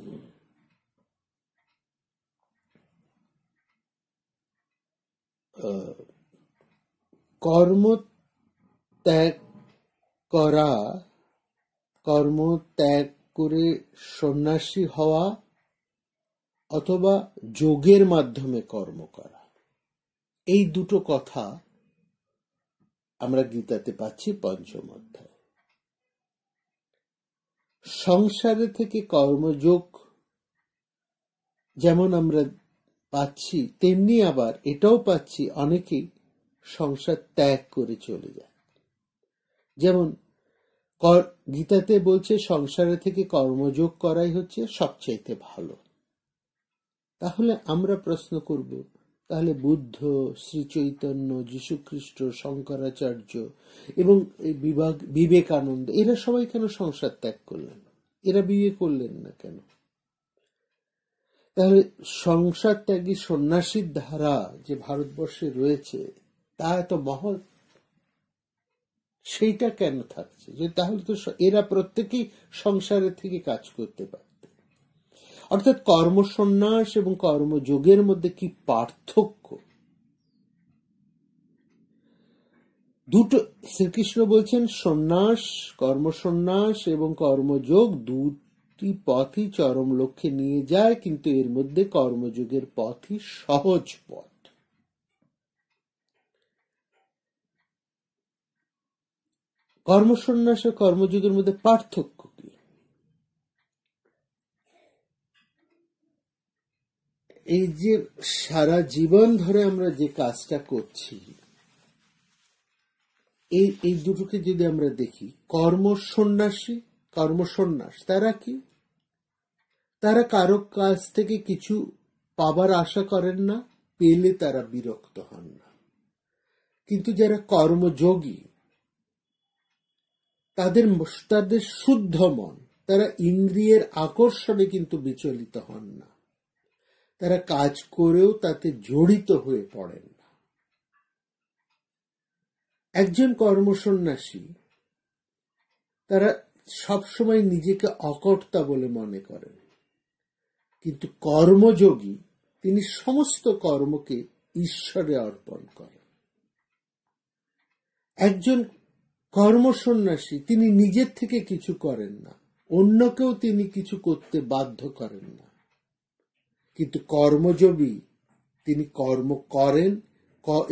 কর্ম ত্যাগ করা কর্ম ত্যাগ করে সন্ন্যাসী হওয়া অথবা যোগের মাধ্যমে কর্ম করা এই দুটো কথা আমরা গীতাতে পাচ্ছি পঞ্চম অধ্যায় সংসারে থেকে কর্মযোগ যেমন আমরা পাচ্ছি তেমনি আবার এটাও পাচ্ছি অনেকেই সংসার ত্যাগ করে চলে যায় যেমন গীতাতে বলছে সংসারে থেকে কর্মযোগ করাই হচ্ছে সবচাইতে ভালো তাহলে আমরা প্রশ্ন করব তাহলে বুদ্ধ শ্রী চৈতন্য যীশুখ্রিস্ট শঙ্করাচার্য এবং বিভাগ বিবেকানন্দ এরা সবাই কেন সংসার ত্যাগ করলেন এরা বিয়ে করলেন না কেন তাহলে সংসার ত্যাগী সন্ন্যাসীর ধারা যে ভারতবর্ষে রয়েছে তা এত মহৎ সেইটা কেন থাকছে যে তাহলে তো এরা প্রত্যেকেই সংসারের থেকে কাজ করতে পারত অর্থাৎ কর্মসন্ন্যাস এবং কর্মযোগের মধ্যে কি পার্থক্য দুটো শ্রীকৃষ্ণ বলছেন সন্ন্যাস কর্মসন্ন্যাস এবং কর্মযোগ দুটি পথই চরম লক্ষ্যে নিয়ে যায় কিন্তু এর মধ্যে কর্মযোগের পথই সহজ পথ কর্মসন্ন্যাস ও কর্মযুগের মধ্যে পার্থক্য কি এই যে সারা জীবন ধরে আমরা যে কাজটা করছি এই এই দুটোকে যদি আমরা দেখি কর্মসন্ন্যাসী কর্মসন্ন্যাস তারা কি তারা কারো কাজ থেকে কিছু পাবার আশা করেন না পেলে তারা বিরক্ত হন না কিন্তু যারা কর্মযোগী তাদের তাদের শুদ্ধ মন তারা ইন্দ্রিয়ের আকর্ষণে কিন্তু বিচলিত হন না তারা কাজ করেও তাতে জড়িত হয়ে পড়েন না একজন কর্মসন্ন্যাসী তারা সবসময় নিজেকে অকর্তা বলে মনে করেন কিন্তু কর্মযোগী তিনি সমস্ত কর্মকে ঈশ্বরে অর্পণ করেন একজন কর্মসন্ন্যাসী তিনি নিজের থেকে কিছু করেন না অন্যকেও তিনি কিছু করতে বাধ্য করেন না কিন্তু কর্মজবি তিনি কর্ম করেন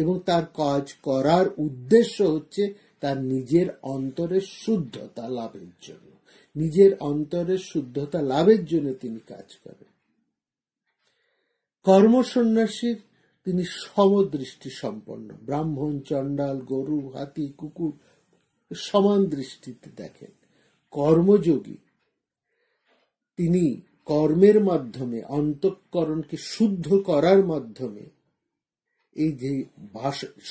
এবং তার কাজ করার উদ্দেশ্য হচ্ছে তার নিজের অন্তরের শুদ্ধতা লাভের জন্য নিজের অন্তরের শুদ্ধতা লাভের জন্য তিনি কাজ করেন কর্মসন্ন্যাসীর তিনি সমদৃষ্টি সম্পন্ন ব্রাহ্মণ চণ্ডাল গরু হাতি কুকুর সমান দৃষ্টিতে দেখেন কর্মযোগী তিনি কর্মের মাধ্যমে অন্তঃকরণকে শুদ্ধ করার মাধ্যমে এই যে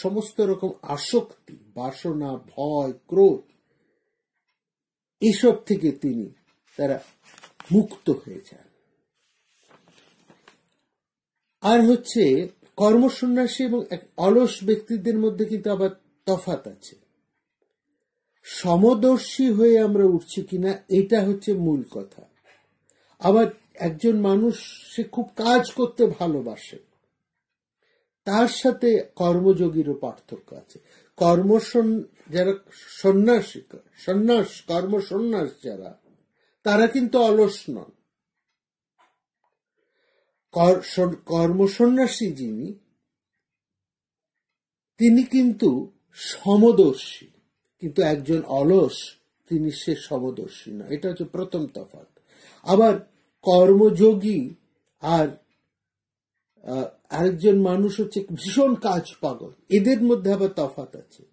সমস্ত রকম আসক্তি বাসনা ভয় ক্রোধ এসব থেকে তিনি তারা মুক্ত হয়ে যান আর হচ্ছে কর্মসন্ন্যাসী এবং এক অলস ব্যক্তিদের মধ্যে কিন্তু আবার তফাত আছে সমদর্শী হয়ে আমরা উঠছি কিনা এটা হচ্ছে মূল কথা আবার একজন মানুষ সে খুব কাজ করতে ভালোবাসে তার সাথে কর্মযোগীরও পার্থক্য আছে কর্ম যারা সন্ন্যাসী সন্ন্যাস কর্ম সন্ন্যাস যারা তারা কিন্তু অলস নন কর্মসন্ন্যাসী যিনি তিনি কিন্তু সমদর্শী কিন্তু একজন অলস তিনি সে সমদর্শী না এটা হচ্ছে প্রথম তফাত আবার কর্মযোগী আর আরেকজন মানুষ হচ্ছে ভীষণ কাজ পাগল এদের মধ্যে আবার তফাত আছে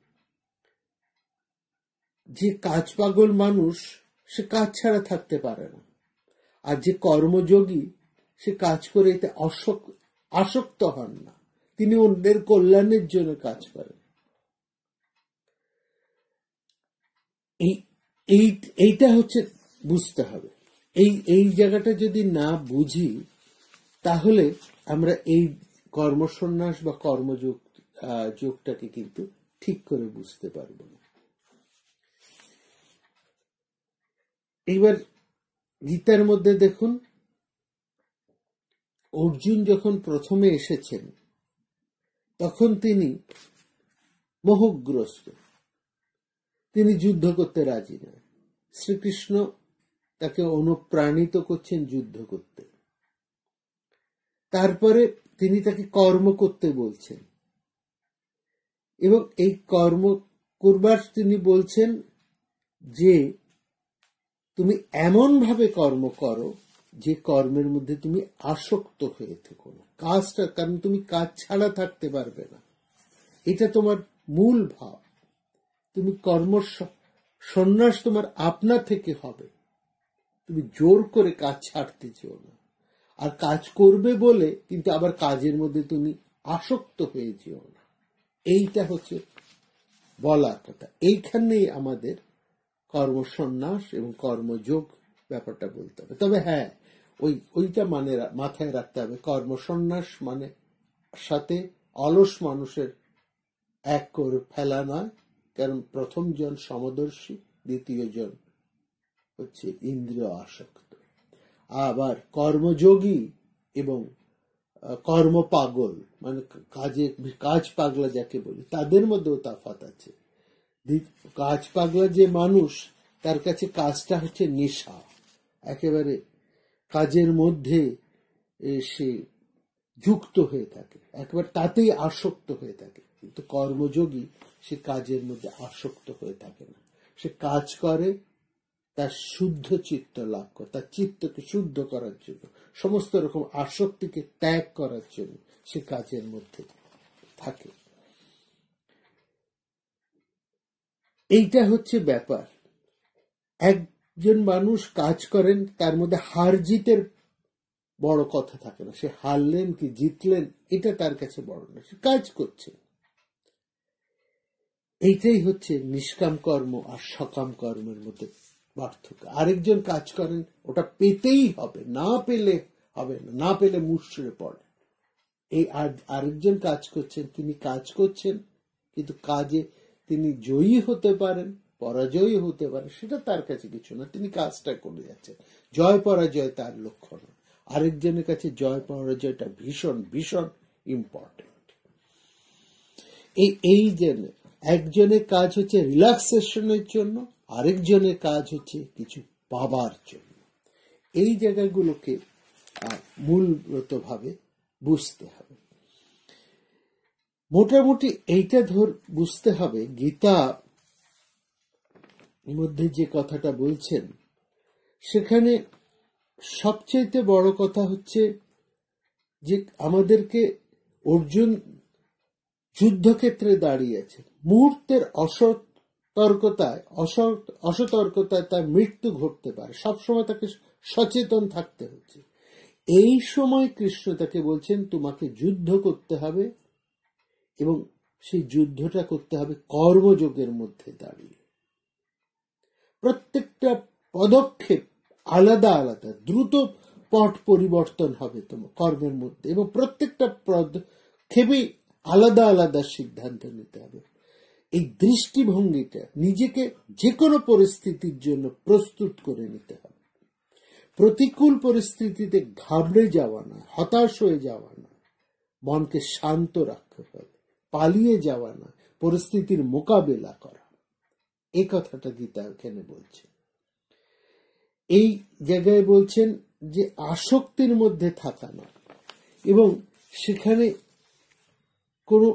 যে কাজ পাগল মানুষ সে কাজ ছাড়া থাকতে পারে না আর যে কর্মযোগী সে কাজ করে এতে আসক্ত হন না তিনি অন্যের কল্যাণের জন্য কাজ করেন এই এই এইটা হচ্ছে বুঝতে হবে এই এই জায়গাটা যদি না বুঝি তাহলে আমরা এই কর্মসন্ন্যাস বা কর্মযোগ যোগটাকে কিন্তু ঠিক করে বুঝতে পারব না এইবার গীতার মধ্যে দেখুন অর্জুন যখন প্রথমে এসেছেন তখন তিনি মোহগ্রস্ত তিনি যুদ্ধ করতে রাজি নয় শ্রীকৃষ্ণ তাকে অনুপ্রাণিত করছেন যুদ্ধ করতে তারপরে তিনি তাকে কর্ম করতে বলছেন এবং এই কর্ম করবার তিনি বলছেন যে তুমি এমনভাবে কর্ম করো যে কর্মের মধ্যে তুমি আসক্ত হয়ে থেকো না কাজটা কারণ তুমি কাজ ছাড়া থাকতে পারবে না এটা তোমার মূল ভাব তুমি কর্ম সন্ন্যাস তোমার আপনা থেকে হবে তুমি জোর করে কাজ ছাড়তে চেও না আর কাজ করবে বলে কিন্তু আবার কাজের মধ্যে তুমি আসক্ত হয়ে যেও না এইটা হচ্ছে বলার কথা এইখানেই আমাদের কর্মসন্ন্যাস এবং কর্মযোগ ব্যাপারটা বলতে হবে তবে হ্যাঁ ওই ওইটা মানে মাথায় রাখতে হবে কর্মসন্ন্যাস মানে সাথে অলস মানুষের এক করে ফেলা নয় কারণ প্রথম জন সমদর্শী দ্বিতীয় জন হচ্ছে ইন্দ্রিয় আসক্ত আবার কর্মযোগী এবং কর্ম পাগল মানে কাজে কাজ পাগলা যাকে বলি তাদের মধ্যেও তাফাত আছে কাজ পাগলা যে মানুষ তার কাছে কাজটা হচ্ছে নেশা একেবারে কাজের মধ্যে সে যুক্ত হয়ে থাকে একবার তাতেই আসক্ত হয়ে থাকে কিন্তু কর্মযোগী সে কাজের মধ্যে আসক্ত হয়ে থাকে না সে কাজ করে তার শুদ্ধ চিত্ত লাভ করে তার চিত্তকে শুদ্ধ করার জন্য সমস্ত রকম আসক্তিকে ত্যাগ করার জন্য সে কাজের মধ্যে থাকে এইটা হচ্ছে ব্যাপার একজন মানুষ কাজ করেন তার মধ্যে হার জিতের বড় কথা থাকে না সে হারলেন কি জিতলেন এটা তার কাছে বড় না সে কাজ করছে এইটাই হচ্ছে নিষ্কাম কর্ম আর সকাম কর্মের মধ্যে পার্থক্য আরেকজন কাজ করেন ওটা পেতেই হবে না পেলে হবে না না পেলে মুশড়ে পড়ে এই আরেকজন কাজ করছেন তিনি কাজ করছেন কিন্তু কাজে তিনি জয়ী হতে পারেন পরাজয়ী হতে পারে সেটা তার কাছে কিছু না তিনি কাজটা করে যাচ্ছেন জয় পরাজয় তার লক্ষ্য নয় আরেকজনের কাছে জয় পরাজয়টা ভীষণ ভীষণ ইম্পর্টেন্ট এই এই জন্য একজনের কাজ হচ্ছে রিল্যাক্সেশনের জন্য আরেকজনের কাজ হচ্ছে কিছু পাবার জন্য এই জায়গাগুলোকে মূলগতভাবে বুঝতে হবে মোটামুটি এইটা ধর বুঝতে হবে গীতা মধ্যে যে কথাটা বলছেন সেখানে সবচেয়ে বড় কথা হচ্ছে যে আমাদেরকে অর্জুন যুদ্ধক্ষেত্রে দাঁড়িয়েছে মুহূর্তের অসতর্কতায় অসতর্কতায় তার মৃত্যু ঘটতে পারে সবসময় তাকে সচেতন থাকতে হচ্ছে এই সময় কৃষ্ণ তাকে বলছেন তোমাকে যুদ্ধ করতে হবে এবং সেই যুদ্ধটা করতে হবে কর্মযোগের মধ্যে দাঁড়িয়ে প্রত্যেকটা পদক্ষেপ আলাদা আলাদা দ্রুত পট পরিবর্তন হবে তোমার কর্মের মধ্যে এবং প্রত্যেকটা পদক্ষেপে আলাদা আলাদা সিদ্ধান্ত নিতে হবে এই দৃষ্টিভঙ্গিটা নিজেকে যে কোনো পরিস্থিতির জন্য প্রস্তুত করে নিতে হবে প্রতিকূল পরিস্থিতিতে ঘাবড়ে যাওয়া না হতাশ হয়ে যাওয়া না মনকে শান্ত রাখতে হবে পালিয়ে যাওয়া না পরিস্থিতির মোকাবেলা করা এই কথাটা গীতা এখানে বলছে এই জায়গায় বলছেন যে আসক্তির মধ্যে থাকা না এবং সেখানে কোনো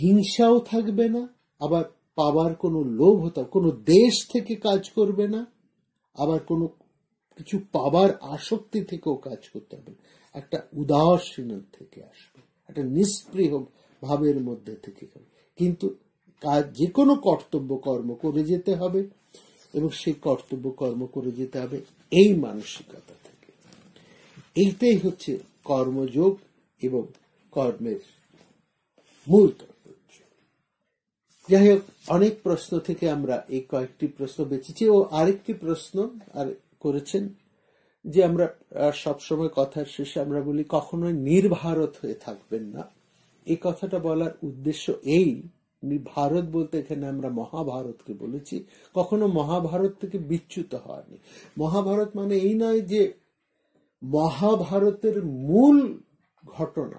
হিংসাও থাকবে না আবার পাবার কোনো লোভ হতো কোনো দেশ থেকে কাজ করবে না আবার কোনো কিছু পাবার আসক্তি থেকেও কাজ করতে হবে একটা উদাসীন থেকে আসবে একটা নিষ্প্রিয় ভাবের মধ্যে থেকে কিন্তু কাজ যে কোনো কর্তব্য কর্ম করে যেতে হবে এবং সেই কর্তব্য কর্ম করে যেতে হবে এই মানসিকতা থেকে এইটাই হচ্ছে কর্মযোগ এবং কর্মের মূল তাৎপর্য যাই হোক অনেক প্রশ্ন থেকে আমরা এই কয়েকটি প্রশ্ন বেঁচেছি ও আরেকটি প্রশ্ন আর করেছেন যে আমরা সবসময় কথার শেষে আমরা বলি কখনোই নির্ভারত হয়ে থাকবেন না এই কথাটা বলার উদ্দেশ্য এই ভারত বলতে এখানে আমরা মহাভারতকে বলেছি কখনো মহাভারত থেকে বিচ্যুত হয়নি মহাভারত মানে এই নয় যে মহাভারতের মূল ঘটনা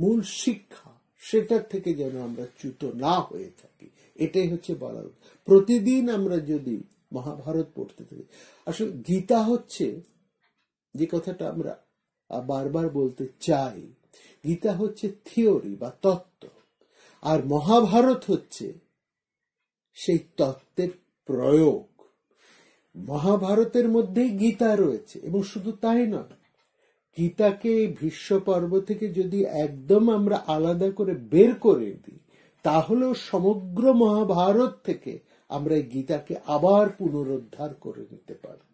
মূল শিক্ষা সেটার থেকে যেন আমরা চ্যুত না হয়ে থাকি এটাই হচ্ছে বলার প্রতিদিন আমরা যদি মহাভারত পড়তে থাকি আসলে গীতা হচ্ছে যে কথাটা আমরা বারবার বলতে চাই গীতা হচ্ছে থিওরি বা তত্ত্ব আর মহাভারত হচ্ছে সেই তত্ত্বের প্রয়োগ মহাভারতের মধ্যেই গীতা রয়েছে এবং শুধু তাই নয় গীতাকে ভীষ্ম পর্ব থেকে যদি একদম আমরা আলাদা করে বের করে দিই তাহলেও সমগ্র মহাভারত থেকে আমরা এই গীতাকে আবার পুনরুদ্ধার করে নিতে পারব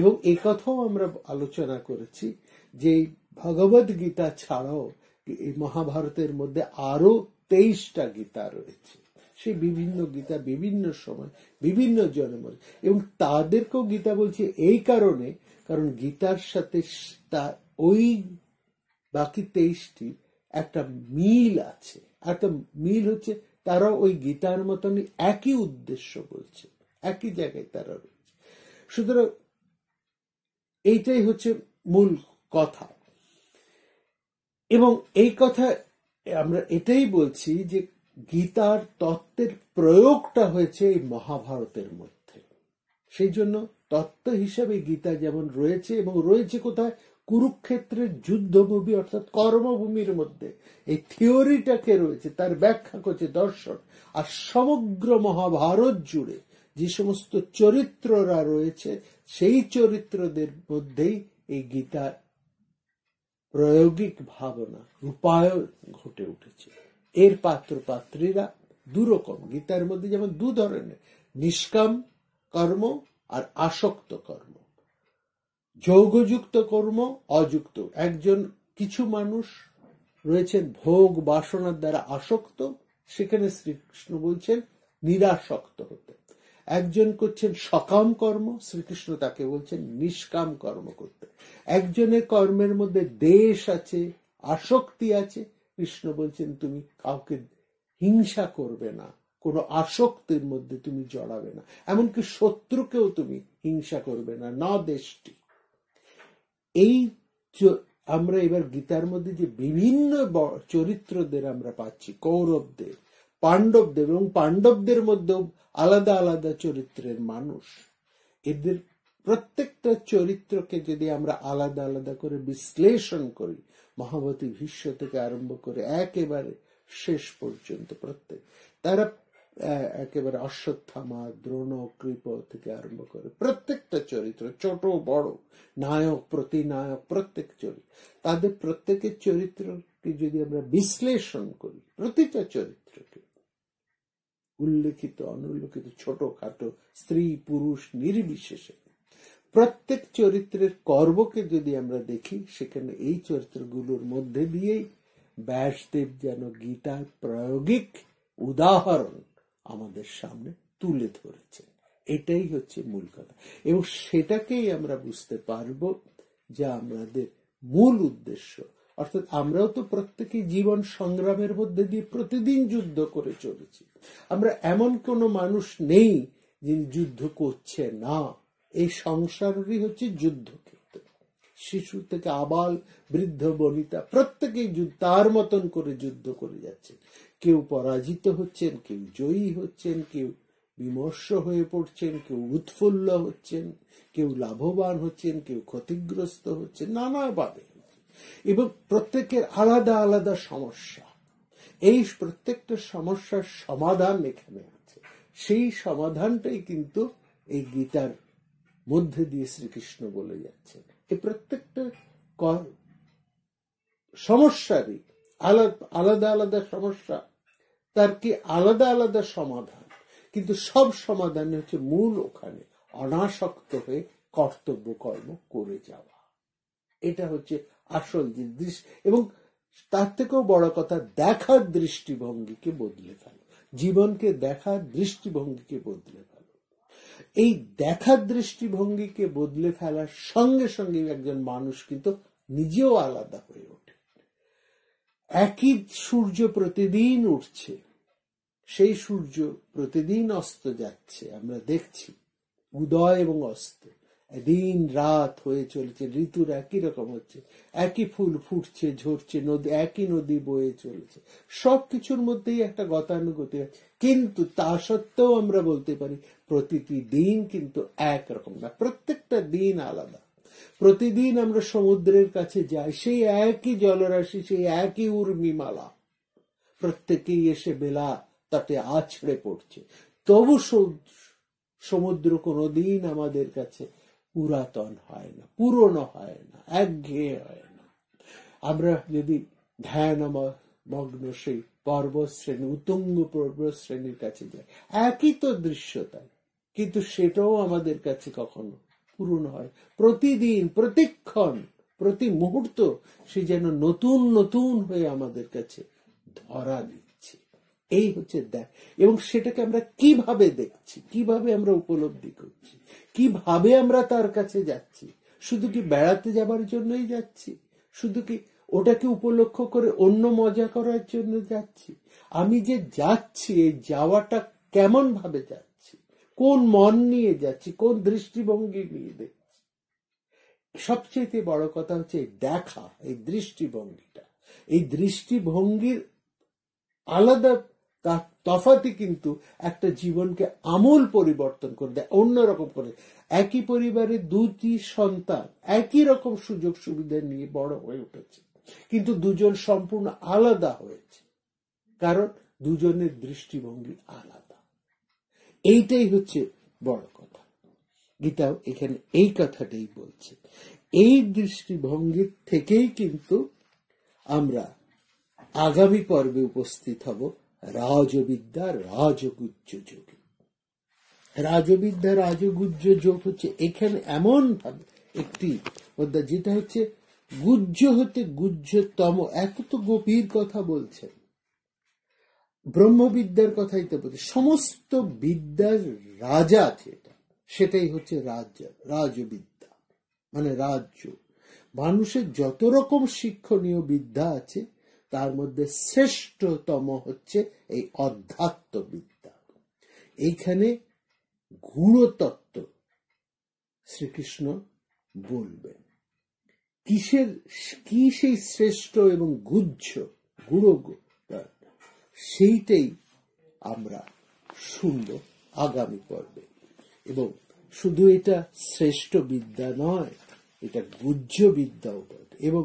এবং কথাও আমরা আলোচনা করেছি যে ভগবদ গীতা ছাড়াও এই মহাভারতের মধ্যে আরো তেইশটা গীতা রয়েছে সে বিভিন্ন গীতা বিভিন্ন সময় বিভিন্ন জনমত এবং তাদেরকেও গীতা বলছে এই কারণে কারণ গীতার সাথে তার ওই বাকি তেইশটি একটা মিল আছে একটা মিল হচ্ছে তারা ওই গীতার মতনই একই উদ্দেশ্য বলছে একই জায়গায় তারা রয়েছে সুতরাং এইটাই হচ্ছে মূল কথা এবং এই কথা আমরা এটাই বলছি যে গীতার তত্ত্বের প্রয়োগটা হয়েছে এই মহাভারতের মধ্যে সেই জন্য তত্ত্ব হিসেবে গীতা যেমন রয়েছে এবং রয়েছে কোথায় কুরুক্ষেত্রের যুদ্ধভূমি অর্থাৎ কর্মভূমির মধ্যে এই থিওরিটাকে রয়েছে তার ব্যাখ্যা করছে দর্শন আর সমগ্র মহাভারত জুড়ে যে সমস্ত চরিত্ররা রয়েছে সেই চরিত্রদের মধ্যেই এই গীতার প্রয়োগিক ভাবনা রূপায়ণ ঘটে উঠেছে এর পাত্র পাত্রীরা দুরকম গীতার মধ্যে যেমন দু ধরনের নিষ্কাম কর্ম আর আসক্ত কর্ম যৌগযুক্ত কর্ম অযুক্ত একজন কিছু মানুষ রয়েছেন ভোগ বাসনার দ্বারা আসক্ত সেখানে শ্রীকৃষ্ণ বলছেন নিরাসক্ত হতে একজন করছেন সকাম কর্ম শ্রীকৃষ্ণ তাকে বলছেন নিষ্কাম কর্ম করতে একজনের কর্মের মধ্যে দেশ আছে আসক্তি আছে কৃষ্ণ বলছেন তুমি কাউকে হিংসা করবে না কোনো আসক্তির মধ্যে তুমি জড়াবে না এমনকি শত্রুকেও তুমি হিংসা করবে না না দেশটি এই আমরা এবার গীতার মধ্যে যে বিভিন্ন চরিত্রদের আমরা পাচ্ছি কৌরবদের পাণ্ডবদের এবং পাণ্ডবদের মধ্যেও আলাদা আলাদা চরিত্রের মানুষ এদের প্রত্যেকটা চরিত্রকে যদি আমরা আলাদা আলাদা করে বিশ্লেষণ করি মহাবতী ভীষ্ম থেকে আরম্ভ করে একেবারে শেষ পর্যন্ত প্রত্যেক তারা একেবারে অশ্বত্থামা দ্রোণ কৃপ থেকে আরম্ভ করে প্রত্যেকটা চরিত্র ছোট বড় নায়ক প্রতিনায়ক প্রত্যেক চরিত্র তাদের প্রত্যেকের চরিত্রকে যদি আমরা বিশ্লেষণ করি প্রতিটা চরিত্রকে উল্লেখিত অনুল্লেখিত ছোটখাটো স্ত্রী পুরুষ নির্বিশেষে প্রত্যেক চরিত্রের কর্মকে যদি আমরা দেখি সেখানে এই চরিত্রগুলোর মধ্যে দিয়েই ব্যাসদেব যেন গীতার প্রায়োগিক উদাহরণ আমাদের সামনে তুলে ধরেছেন এটাই হচ্ছে মূল কথা এবং সেটাকেই আমরা বুঝতে পারব যে আমাদের মূল উদ্দেশ্য অর্থাৎ আমরাও তো প্রত্যেকে জীবন সংগ্রামের মধ্যে দিয়ে প্রতিদিন যুদ্ধ করে চলেছি আমরা এমন কোন মানুষ নেই যিনি যুদ্ধ করছে না এই সংসারই হচ্ছে যুদ্ধ যুদ্ধক্ষেত্র শিশু থেকে আবাল বৃদ্ধ বনিতা প্রত্যেকেই তার মতন করে যুদ্ধ করে যাচ্ছে কেউ পরাজিত হচ্ছেন কেউ জয়ী হচ্ছেন কেউ বিমর্ষ হয়ে পড়ছেন কেউ উৎফুল্ল হচ্ছেন কেউ লাভবান হচ্ছেন কেউ ক্ষতিগ্রস্ত হচ্ছেন নানাভাবে এবং প্রত্যেকের আলাদা আলাদা সমস্যা এই প্রত্যেকটা সমস্যার সমাধান এখানে আছে সেই সমাধানটাই কিন্তু এই গীতার মধ্যে দিয়ে শ্রীকৃষ্ণ বলে যাচ্ছেন এই প্রত্যেকটা সমস্যারই আলাদা আলাদা সমস্যা তার কি আলাদা আলাদা সমাধান কিন্তু সব সমাধান হচ্ছে মূল ওখানে অনাসক্ত হয়ে কর্তব্য কর্ম করে যাওয়া এটা হচ্ছে আসল যে এবং তার থেকেও বড় কথা দেখার দৃষ্টিভঙ্গিকে বদলে ফেলো জীবনকে দেখার দৃষ্টিভঙ্গিকে বদলে ফেলো এই দেখার দৃষ্টিভঙ্গিকে বদলে ফেলার সঙ্গে সঙ্গে একজন মানুষ কিন্তু নিজেও আলাদা হয়ে ওঠে একই সূর্য প্রতিদিন উঠছে সেই সূর্য প্রতিদিন অস্ত যাচ্ছে আমরা দেখছি উদয় এবং অস্ত দিন রাত হয়ে চলেছে ঋতুর একই রকম হচ্ছে একই ফুল ফুটছে ঝরছে নদী একই নদী বয়ে চলেছে সব কিছুর মধ্যেই একটা গতানুগতি কিন্তু তা সত্ত্বেও আমরা বলতে পারি প্রতিটি দিন কিন্তু এক রকম না প্রত্যেকটা দিন আলাদা প্রতিদিন আমরা সমুদ্রের কাছে যাই সেই একই জলরাশি সেই একই উর্মিমালা প্রত্যেকেই এসে বেলা তাতে আছড়ে পড়ছে তবু সমুদ্র কোনোদিন আমাদের কাছে পুরাতন হয় না পুরনো হয় না একঘেয়ে হয় না আমরা যদি ধ্যান মগ্ন সেই পর্বশ্রেণী উত্তুঙ্গ পর্বশ্রেণীর কাছে যায় একই তো দৃশ্যতা কিন্তু সেটাও আমাদের কাছে কখনো পূরণ হয় প্রতিদিন প্রতিক্ষণ প্রতি মুহূর্ত সে যেন নতুন নতুন হয়ে আমাদের কাছে ধরা দিচ্ছে এই হচ্ছে দেখ এবং সেটাকে আমরা কিভাবে দেখছি কিভাবে আমরা উপলব্ধি করছি কিভাবে আমরা তার কাছে যাচ্ছি শুধু কি বেড়াতে যাবার জন্যই যাচ্ছি শুধু কি ওটাকে উপলক্ষ করে অন্য মজা করার জন্য যাচ্ছি আমি যে যাচ্ছি এই যাওয়াটা কেমন ভাবে যাচ্ছি কোন মন নিয়ে যাচ্ছি কোন দৃষ্টিভঙ্গি নিয়ে দেখছি সবচেয়ে বড় কথা হচ্ছে দেখা এই দৃষ্টিভঙ্গিটা এই দৃষ্টিভঙ্গির আলাদা তার তফাতি কিন্তু একটা জীবনকে আমূল পরিবর্তন করে দেয় অন্যরকম করে একই পরিবারে দুটি সন্তান একই রকম সুযোগ সুবিধা নিয়ে বড় হয়ে উঠেছে কিন্তু দুজন সম্পূর্ণ আলাদা হয়েছে কারণ দুজনের দৃষ্টিভঙ্গি আলাদা এইটাই হচ্ছে বড় কথা গীতাও এখানে এই কথাটাই বলছে এই দৃষ্টিভঙ্গির থেকেই কিন্তু আমরা আগামী পর্বে উপস্থিত হব রাজবিদ্যা রাজগুজ্জ যোগ রাজবিদ্যা রাজগুজ্জ যোগ হচ্ছে এখানে এমন ভাবে একটি যেটা হচ্ছে গুজ্জ হতে গুজ্জতম এত তো গভীর কথা বলছেন ব্রহ্মবিদ্যার কথাই তো বলছে সমস্ত বিদ্যার রাজা আছে এটা সেটাই হচ্ছে রাজ রাজবিদ্যা মানে রাজ্য মানুষের যত রকম শিক্ষণীয় বিদ্যা আছে তার মধ্যে শ্রেষ্ঠতম হচ্ছে এই অধ্যাত্মবিদ্যা এইখানে গুণতত্ত্ব শ্রীকৃষ্ণ বলবেন কিসের কি সেই শ্রেষ্ঠ এবং গুজ্জ গুড়ো সেইটাই আমরা শুনব আগামী পর্বে এবং শুধু এটা শ্রেষ্ঠ বিদ্যা নয় এটা গুজ্জ বিদ্যাও বটে এবং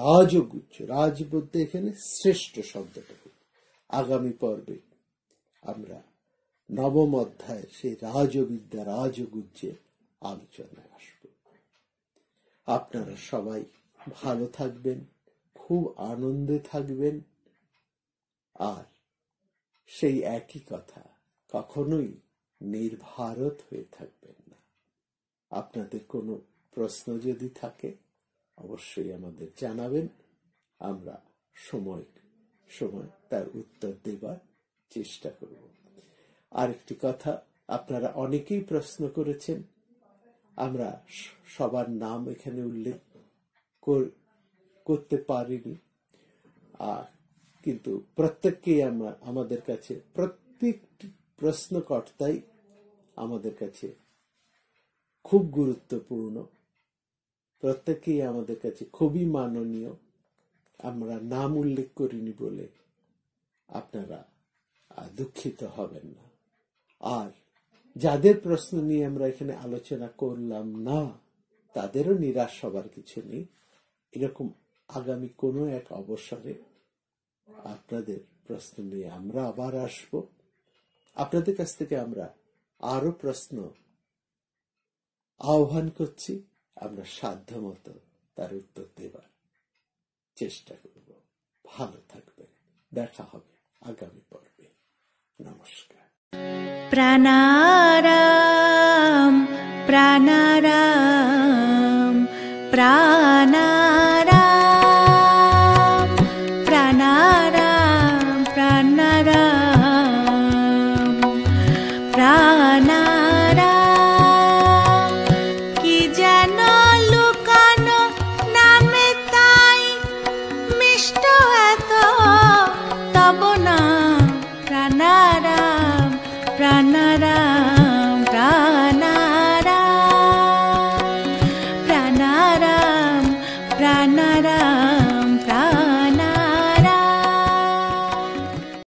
রাজগুচ্ছ রাজ বলতে এখানে শ্রেষ্ঠ শব্দটুকু আগামী পর্বে আমরা নবম অধ্যায় সেই রাজবিদ্যা রাজগুজ্জের আলোচনায় আসব আপনারা সবাই ভালো থাকবেন খুব আনন্দে থাকবেন আর সেই একই কথা কখনোই নির্ভারত হয়ে থাকবেন না আপনাদের কোনো প্রশ্ন যদি থাকে অবশ্যই আমাদের জানাবেন আমরা সময় সময় তার উত্তর দেবার চেষ্টা করব আরেকটি কথা আপনারা অনেকেই প্রশ্ন করেছেন আমরা সবার নাম এখানে উল্লেখ করতে পারিনি আর কিন্তু প্রত্যেককেই আমরা আমাদের কাছে প্রত্যেক প্রশ্নকর্তাই আমাদের কাছে খুব গুরুত্বপূর্ণ প্রত্যেকেই আমাদের কাছে খুবই মাননীয় আমরা নাম উল্লেখ করিনি বলে আপনারা দুঃখিত হবেন না আর যাদের প্রশ্ন নিয়ে আমরা এখানে আলোচনা করলাম না তাদেরও নিরাশ হবার কিছু নেই এরকম আগামী কোনো এক অবসরে আপনাদের প্রশ্ন নিয়ে আমরা আবার আসব আপনাদের কাছ থেকে আমরা আরো প্রশ্ন আহ্বান করছি আমরা সাধ্য মতো তার উত্তর দেবার চেষ্টা করব ভালো থাকবেন দেখা হবে আগামী পর্বে নমস্কার প্রাণারাম প্রাণারাম প্রাণারাম